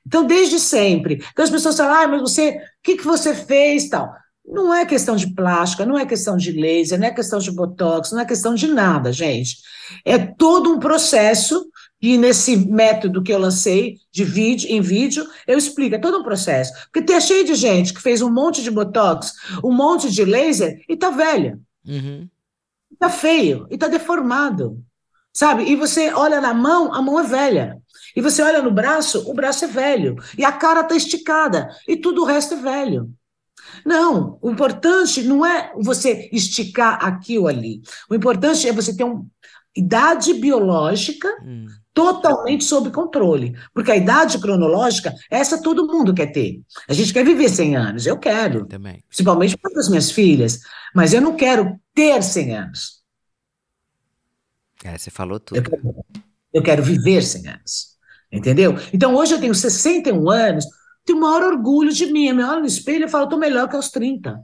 Então, desde sempre. Então, as pessoas falam, ah, mas você, o que, que você fez, tal. Não é questão de plástica, não é questão de laser, não é questão de botox, não é questão de nada, gente. É todo um processo e nesse método que eu lancei de vídeo em vídeo, eu explico, é todo um processo. Porque tem cheio de gente que fez um monte de botox, um monte de laser e tá velha. Uhum. tá feio, e tá deformado. Sabe? E você olha na mão, a mão é velha. E você olha no braço, o braço é velho. E a cara tá esticada. E tudo o resto é velho. Não, o importante não é você esticar aqui ou ali. O importante é você ter uma idade biológica hum. totalmente sob controle. Porque a idade cronológica, essa todo mundo quer ter. A gente quer viver 100 anos, eu quero. Também. Principalmente para as minhas filhas. Mas eu não quero ter 100 anos. É, você falou tudo. Eu quero, eu quero viver 100 anos. Entendeu? Então, hoje eu tenho 61 anos, tenho o maior orgulho de mim. É eu me olho no espelho e falo, estou melhor que aos 30.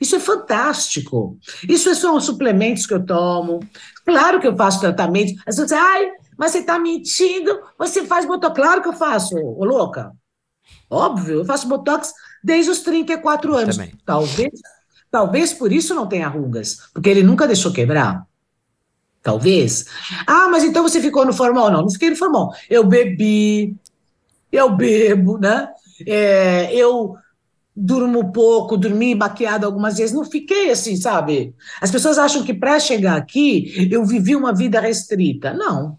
Isso é fantástico. Isso são os suplementos que eu tomo. Claro que eu faço tratamento. As pessoas ai, mas você está mentindo, você faz botox. Claro que eu faço, ô louca. Óbvio, eu faço botox desde os 34 anos. Talvez, talvez por isso não tenha rugas, porque ele nunca deixou quebrar. Talvez. Ah, mas então você ficou no formal? Não, não fiquei no formal. Eu bebi, eu bebo, né? É, eu durmo pouco, dormi baqueado algumas vezes, não fiquei assim, sabe? As pessoas acham que para chegar aqui eu vivi uma vida restrita. Não.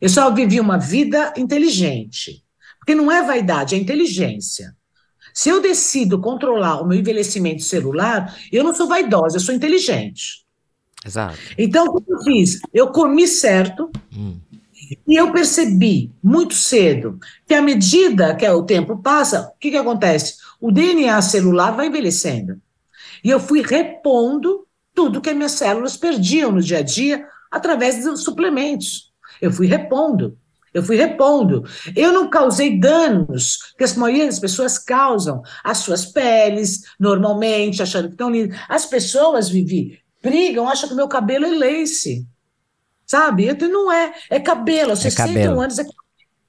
Eu só vivi uma vida inteligente. Porque não é vaidade, é inteligência. Se eu decido controlar o meu envelhecimento celular, eu não sou vaidosa, eu sou inteligente. Exato. Então, o que eu fiz? Eu comi certo, e eu percebi muito cedo que à medida que o tempo passa, o que, que acontece? O DNA celular vai envelhecendo. E eu fui repondo tudo que as minhas células perdiam no dia a dia através dos suplementos. Eu fui repondo. Eu fui repondo. Eu não causei danos que a maioria das pessoas causam às suas peles, normalmente, achando que estão lindas. As pessoas, Vivi, brigam, acham que meu cabelo é lace. Sabe? Então não é. É cabelo. É 61 cabelo. anos é cabelo.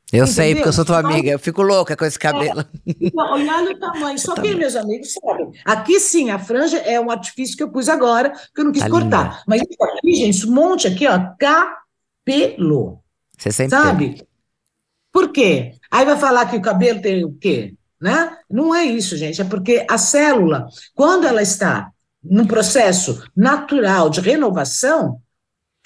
Eu Entendeu? sei, porque eu sou tua então, amiga. Eu fico louca com esse é, cabelo. É, então, olhando o tamanho. Só tá que meus amigos sabem. Aqui sim, a franja é um artifício que eu pus agora, que eu não quis tá cortar. Linda. Mas isso aqui, gente, esse monte aqui, ó, cabelo. Você sempre Sabe? Tem. Por quê? Aí vai falar que o cabelo tem o quê? Né? Não é isso, gente. É porque a célula, quando ela está num processo natural de renovação,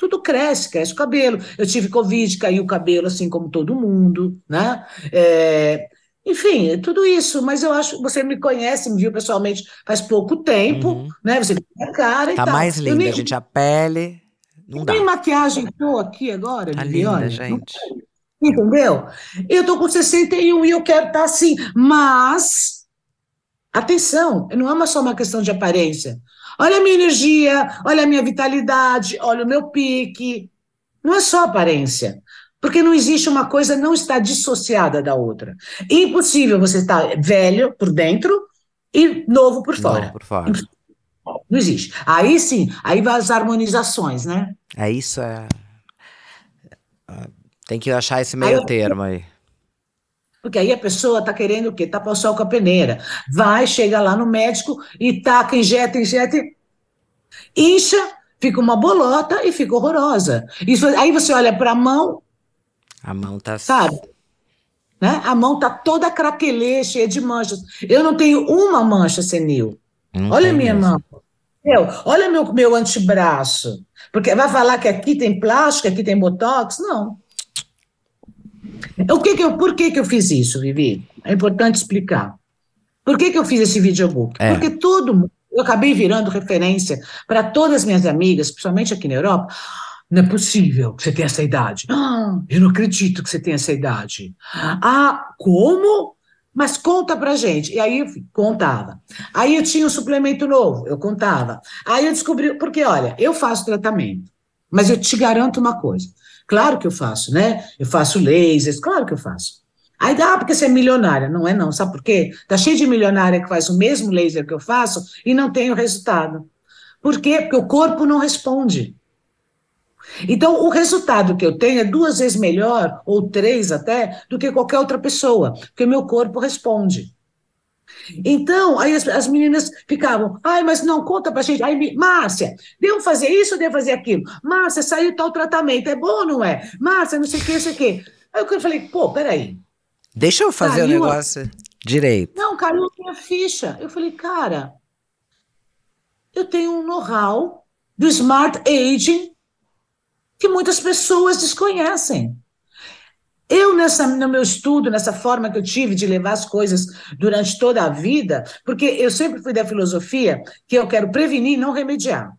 tudo cresce, cresce o cabelo. Eu tive Covid, caiu o cabelo, assim como todo mundo, né? É, enfim, é tudo isso, mas eu acho você me conhece, me viu pessoalmente faz pouco tempo, uhum. né? Você tem a cara tá e tal. mais linda, nem, gente, a pele. Não dá. Tem maquiagem tô aqui agora, tá Lili, olha. Gente. Entendeu? Eu tô com 61 e eu quero estar tá assim, mas atenção, não é só uma questão de aparência. Olha a minha energia, olha a minha vitalidade, olha o meu pique. Não é só aparência. Porque não existe uma coisa não está dissociada da outra. É impossível você estar velho por dentro e novo por fora. Novo por fora. Não existe. Aí sim, aí vai as harmonizações, né? É isso, é. Ah, tem que achar esse meio aí, termo aí. Porque aí a pessoa está querendo o quê? Tapar tá o sol com a peneira. Vai, chega lá no médico e taca, injeta, injeta, incha, fica uma bolota e fica horrorosa. Isso, aí você olha para a mão. A mão tá. Sabe? Né? A mão tá toda craquelê, cheia de manchas. Eu não tenho uma mancha senil. Não olha minha mesmo. mão. Eu, olha meu, meu antebraço. Porque vai falar que aqui tem plástico, aqui tem botox? Não. O que é que eu, por que, é que eu fiz isso, Vivi? É importante explicar. Por que, é que eu fiz esse videobook? É. Porque todo mundo, eu acabei virando referência para todas as minhas amigas, principalmente aqui na Europa. Não é possível que você tenha essa idade. Ah, eu não acredito que você tenha essa idade. Ah, como? Mas conta pra gente. E aí eu contava. Aí eu tinha um suplemento novo, eu contava. Aí eu descobri, porque olha, eu faço tratamento, mas eu te garanto uma coisa: Claro que eu faço, né? Eu faço lasers, claro que eu faço. Aí dá ah, porque você é milionária. Não é não, sabe por quê? Tá cheio de milionária que faz o mesmo laser que eu faço e não tem o resultado. Por quê? Porque o corpo não responde. Então, o resultado que eu tenho é duas vezes melhor, ou três até, do que qualquer outra pessoa, porque meu corpo responde. Então, aí as, as, meninas ficavam, ai, mas não conta pra gente. Aí, Márcia, devo fazer isso ou devo fazer aquilo? Márcia, saiu tal tratamento, é bom ou não é? Márcia, não sei o que, não sei o que. Aí eu falei, pô, peraí. Deixa eu fazer caiu o negócio a... direito. Não, caiu a minha ficha. Eu falei, cara, eu tenho um know-how do smart aging que muitas pessoas desconhecem. Eu, nessa, no meu estudo, nessa forma que eu tive de levar as coisas durante toda a vida, porque eu sempre fui da filosofia que eu quero prevenir e não remediar.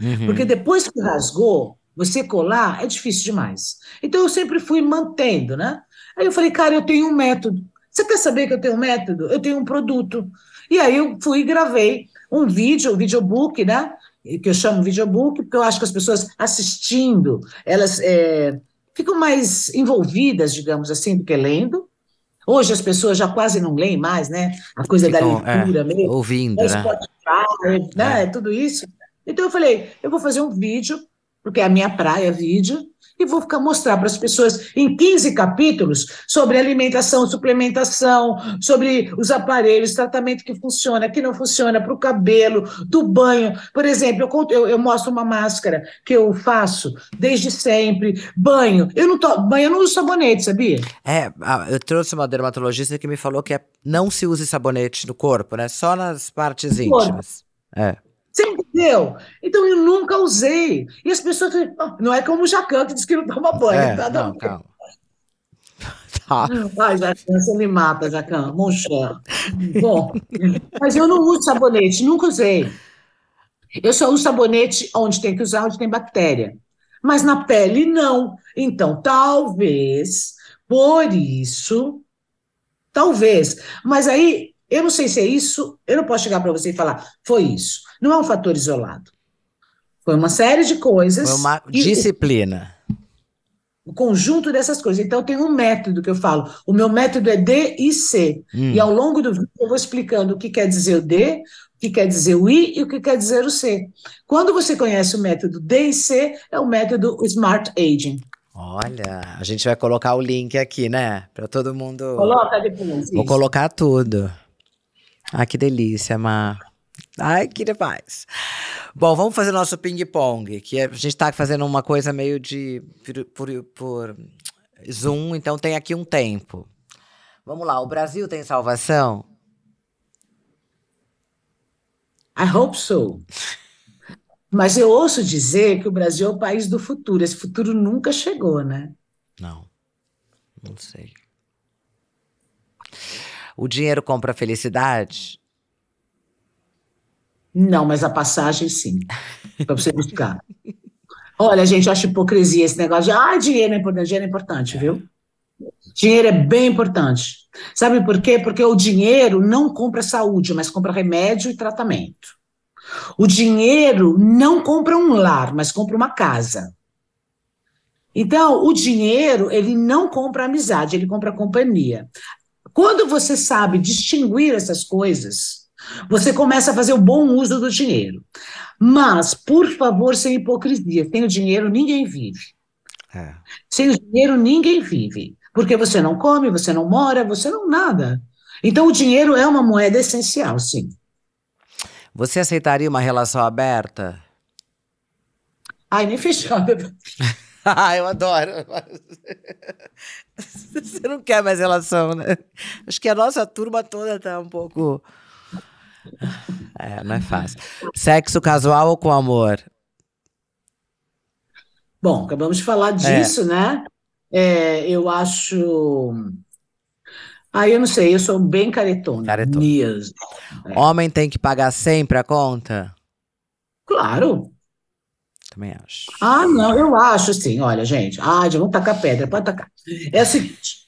Uhum. Porque depois que rasgou, você colar é difícil demais. Então eu sempre fui mantendo, né? Aí eu falei, cara, eu tenho um método. Você quer saber que eu tenho um método? Eu tenho um produto. E aí eu fui e gravei um vídeo, um videobook, né? Que eu chamo videobook, porque eu acho que as pessoas assistindo, elas. É, ficam mais envolvidas, digamos assim, do que lendo. Hoje as pessoas já quase não leem mais, né? A coisa ficam, da é, leitura é, mesmo. Ouvindo, é Spotify, né? né? Tudo isso. Então eu falei, eu vou fazer um vídeo, porque é a minha praia vídeo, e vou ficar mostrar para as pessoas em 15 capítulos sobre alimentação, suplementação, sobre os aparelhos, tratamento que funciona, que não funciona, para o cabelo, do banho. Por exemplo, eu, eu, mostro uma máscara que eu faço desde sempre, banho. Eu não to, banho, eu não uso sabonete, sabia? É, eu trouxe uma dermatologista que me falou que é, não se usa sabonete no corpo, né? Só nas partes íntimas. É. Você entendeu? Então eu nunca usei. E as pessoas. Ah, não é como o Jacan que diz que não toma banho. É, tá, tá não, calma. Tá. Vai, Jacan, você me mata, Jacan. Monchã. Bom, mas eu não uso sabonete, nunca usei. Eu só uso sabonete onde tem que usar, onde tem bactéria. Mas na pele, não. Então, talvez, por isso, talvez. Mas aí eu não sei se é isso, eu não posso chegar para você e falar, foi isso. Não é um fator isolado. Foi uma série de coisas. Foi uma disciplina. O, o conjunto dessas coisas. Então, tem um método que eu falo. O meu método é D e C. Hum. E ao longo do vídeo, eu vou explicando o que quer dizer o D, o que quer dizer o I e o que quer dizer o C. Quando você conhece o método D e C, é o método Smart Aging. Olha, a gente vai colocar o link aqui, né? Para todo mundo. Coloca depois. Vou isso. colocar tudo. Ah, que delícia, Mar. Ai, que demais. Bom, vamos fazer nosso ping-pong, que a gente está fazendo uma coisa meio de. Por, por, Zoom, então tem aqui um tempo. Vamos lá, o Brasil tem salvação? I hope so. Mas eu ouço dizer que o Brasil é o país do futuro. Esse futuro nunca chegou, né? Não. Não sei o dinheiro compra felicidade? Não, mas a passagem sim, para você buscar. Olha, gente, eu acho hipocrisia esse negócio de ah, dinheiro é importante, dinheiro é importante, viu? Dinheiro é bem importante. Sabe por quê? Porque o dinheiro não compra saúde, mas compra remédio e tratamento. O dinheiro não compra um lar, mas compra uma casa. Então, o dinheiro, ele não compra amizade, ele compra companhia. Quando você sabe distinguir essas coisas, você começa a fazer o bom uso do dinheiro. Mas, por favor, sem hipocrisia. Sem o dinheiro, ninguém vive. É. Sem o dinheiro, ninguém vive. Porque você não come, você não mora, você não nada. Então, o dinheiro é uma moeda essencial, sim. Você aceitaria uma relação aberta? Ai, nem fechada. ah, eu adoro. Você não quer mais relação, né? Acho que a nossa turma toda tá um pouco. É, não é fácil. Sexo casual ou com amor? Bom, acabamos de falar é. disso, é. né? É, eu acho. Ah, eu não sei, eu sou bem caretona. Caretona. Mesmo. É. Homem tem que pagar sempre a conta? Claro também acho. Ah, não, eu acho sim. Olha, gente, ah, vamos tacar pedra, pode tacar. É o seguinte: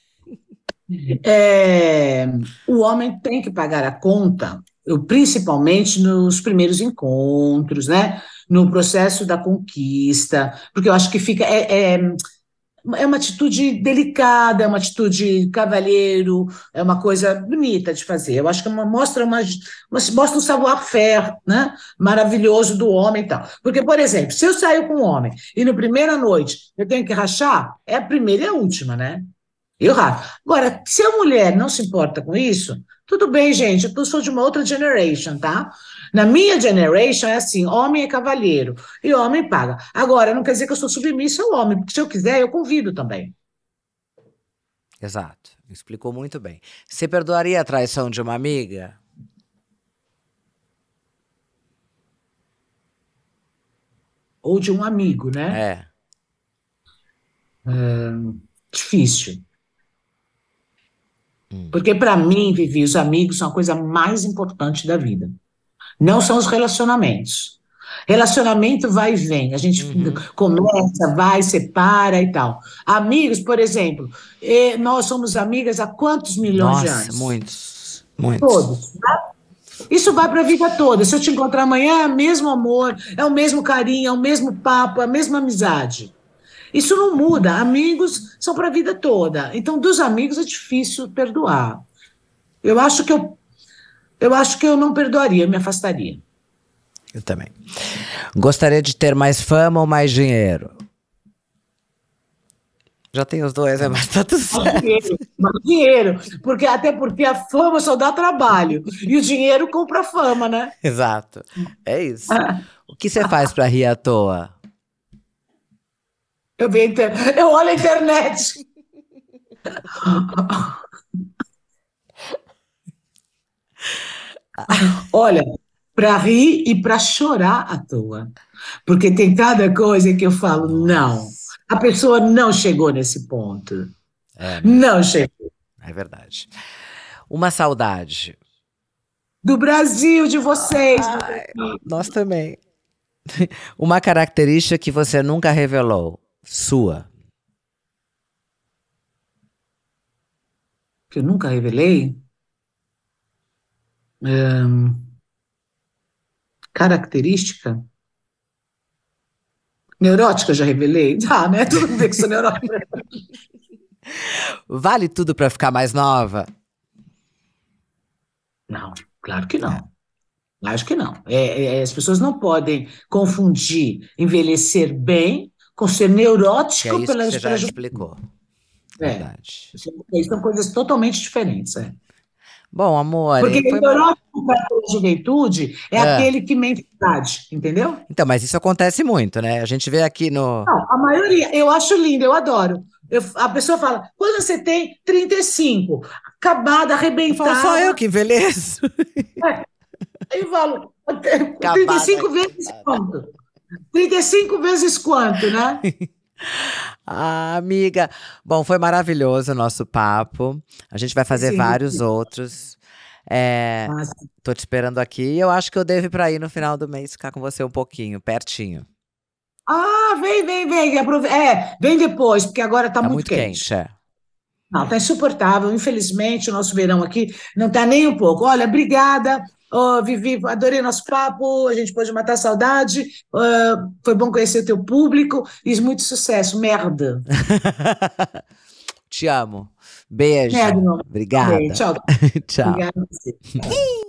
é, o homem tem que pagar a conta, principalmente nos primeiros encontros, né? No processo da conquista, porque eu acho que fica. É, é, é uma atitude delicada, é uma atitude cavalheiro, é uma coisa bonita de fazer. Eu acho que é uma, mostra, uma, uma, mostra um savoir-faire né? maravilhoso do homem e tal. Porque, por exemplo, se eu saio com um homem e na primeira noite eu tenho que rachar, é a primeira e a última, né? Eu racho. Agora, se a mulher não se importa com isso, tudo bem, gente, eu sou de uma outra generation, tá? Na minha generation é assim: homem é cavalheiro e homem paga. Agora, não quer dizer que eu sou submissa ao homem, porque se eu quiser, eu convido também. Exato. Explicou muito bem. Você perdoaria a traição de uma amiga? Ou de um amigo, né? É. é difícil. Hum. Porque para mim, Vivi, os amigos são a coisa mais importante da vida não são os relacionamentos. Relacionamento vai e vem, a gente uhum. começa, vai, separa e tal. Amigos, por exemplo, nós somos amigas há quantos milhões Nossa, de anos? Muitos, muitos. Todos, tá? Isso vai para a vida toda. Se eu te encontrar amanhã, é o mesmo amor, é o mesmo carinho, é o mesmo papo, é a mesma amizade. Isso não muda. Amigos são para a vida toda. Então, dos amigos é difícil perdoar. Eu acho que eu eu acho que eu não perdoaria, me afastaria. Eu também. Gostaria de ter mais fama ou mais dinheiro? Já tem os dois, é, mais tá tudo certo. Dinheiro, dinheiro, porque até porque a fama só dá trabalho e o dinheiro compra fama, né? Exato. É isso. Ah. O que você faz para rir à toa? Eu, inter... eu olho a internet. Olha, para rir e para chorar à toa. Porque tem cada coisa que eu falo, não, a pessoa não chegou nesse ponto. É, né? não chegou. É verdade. Uma saudade. Do Brasil, de vocês. Ai, nós também. Uma característica que você nunca revelou, sua. Que eu nunca revelei? característica Neurótica, já revelei? dá ah, né? Tudo bem vê que sou neurótica. Vale tudo para ficar mais nova? Não, claro que não. Acho é. que não. É, é, é, as pessoas não podem confundir envelhecer bem com ser é neurótico é isso pela que Você já explicou. É. Verdade. São coisas totalmente diferentes. É. Bom, amor. Porque o estereótipo para a juventude é, é, aquele que mente idade, entendeu? Então, mas isso acontece muito, né? A gente vê aqui no. Não, a maioria. Eu acho lindo, eu adoro. Eu, a pessoa fala, quando você tem 35, acabada, arrebentada. Eu falo, só eu que envelheço. É, eu falo, acabada, 35 vezes acabada. quanto? 35 vezes quanto, né? Ah, amiga. Bom, foi maravilhoso o nosso papo. A gente vai fazer Sim. vários outros. É, tô te esperando aqui eu acho que eu devo ir para ir no final do mês ficar com você um pouquinho, pertinho. Ah, vem, vem, vem. É, vem depois, porque agora tá, tá muito, muito quente. quente é. Não, está insuportável. Infelizmente, o nosso verão aqui não está nem um pouco. Olha, obrigada. Oh, Vivi, adorei nosso papo, a gente pôde matar a saudade, uh, foi bom conhecer o teu público e muito sucesso, merda. Te amo. Beijo. Merda, Obrigada. tchau. tchau. Obrigada.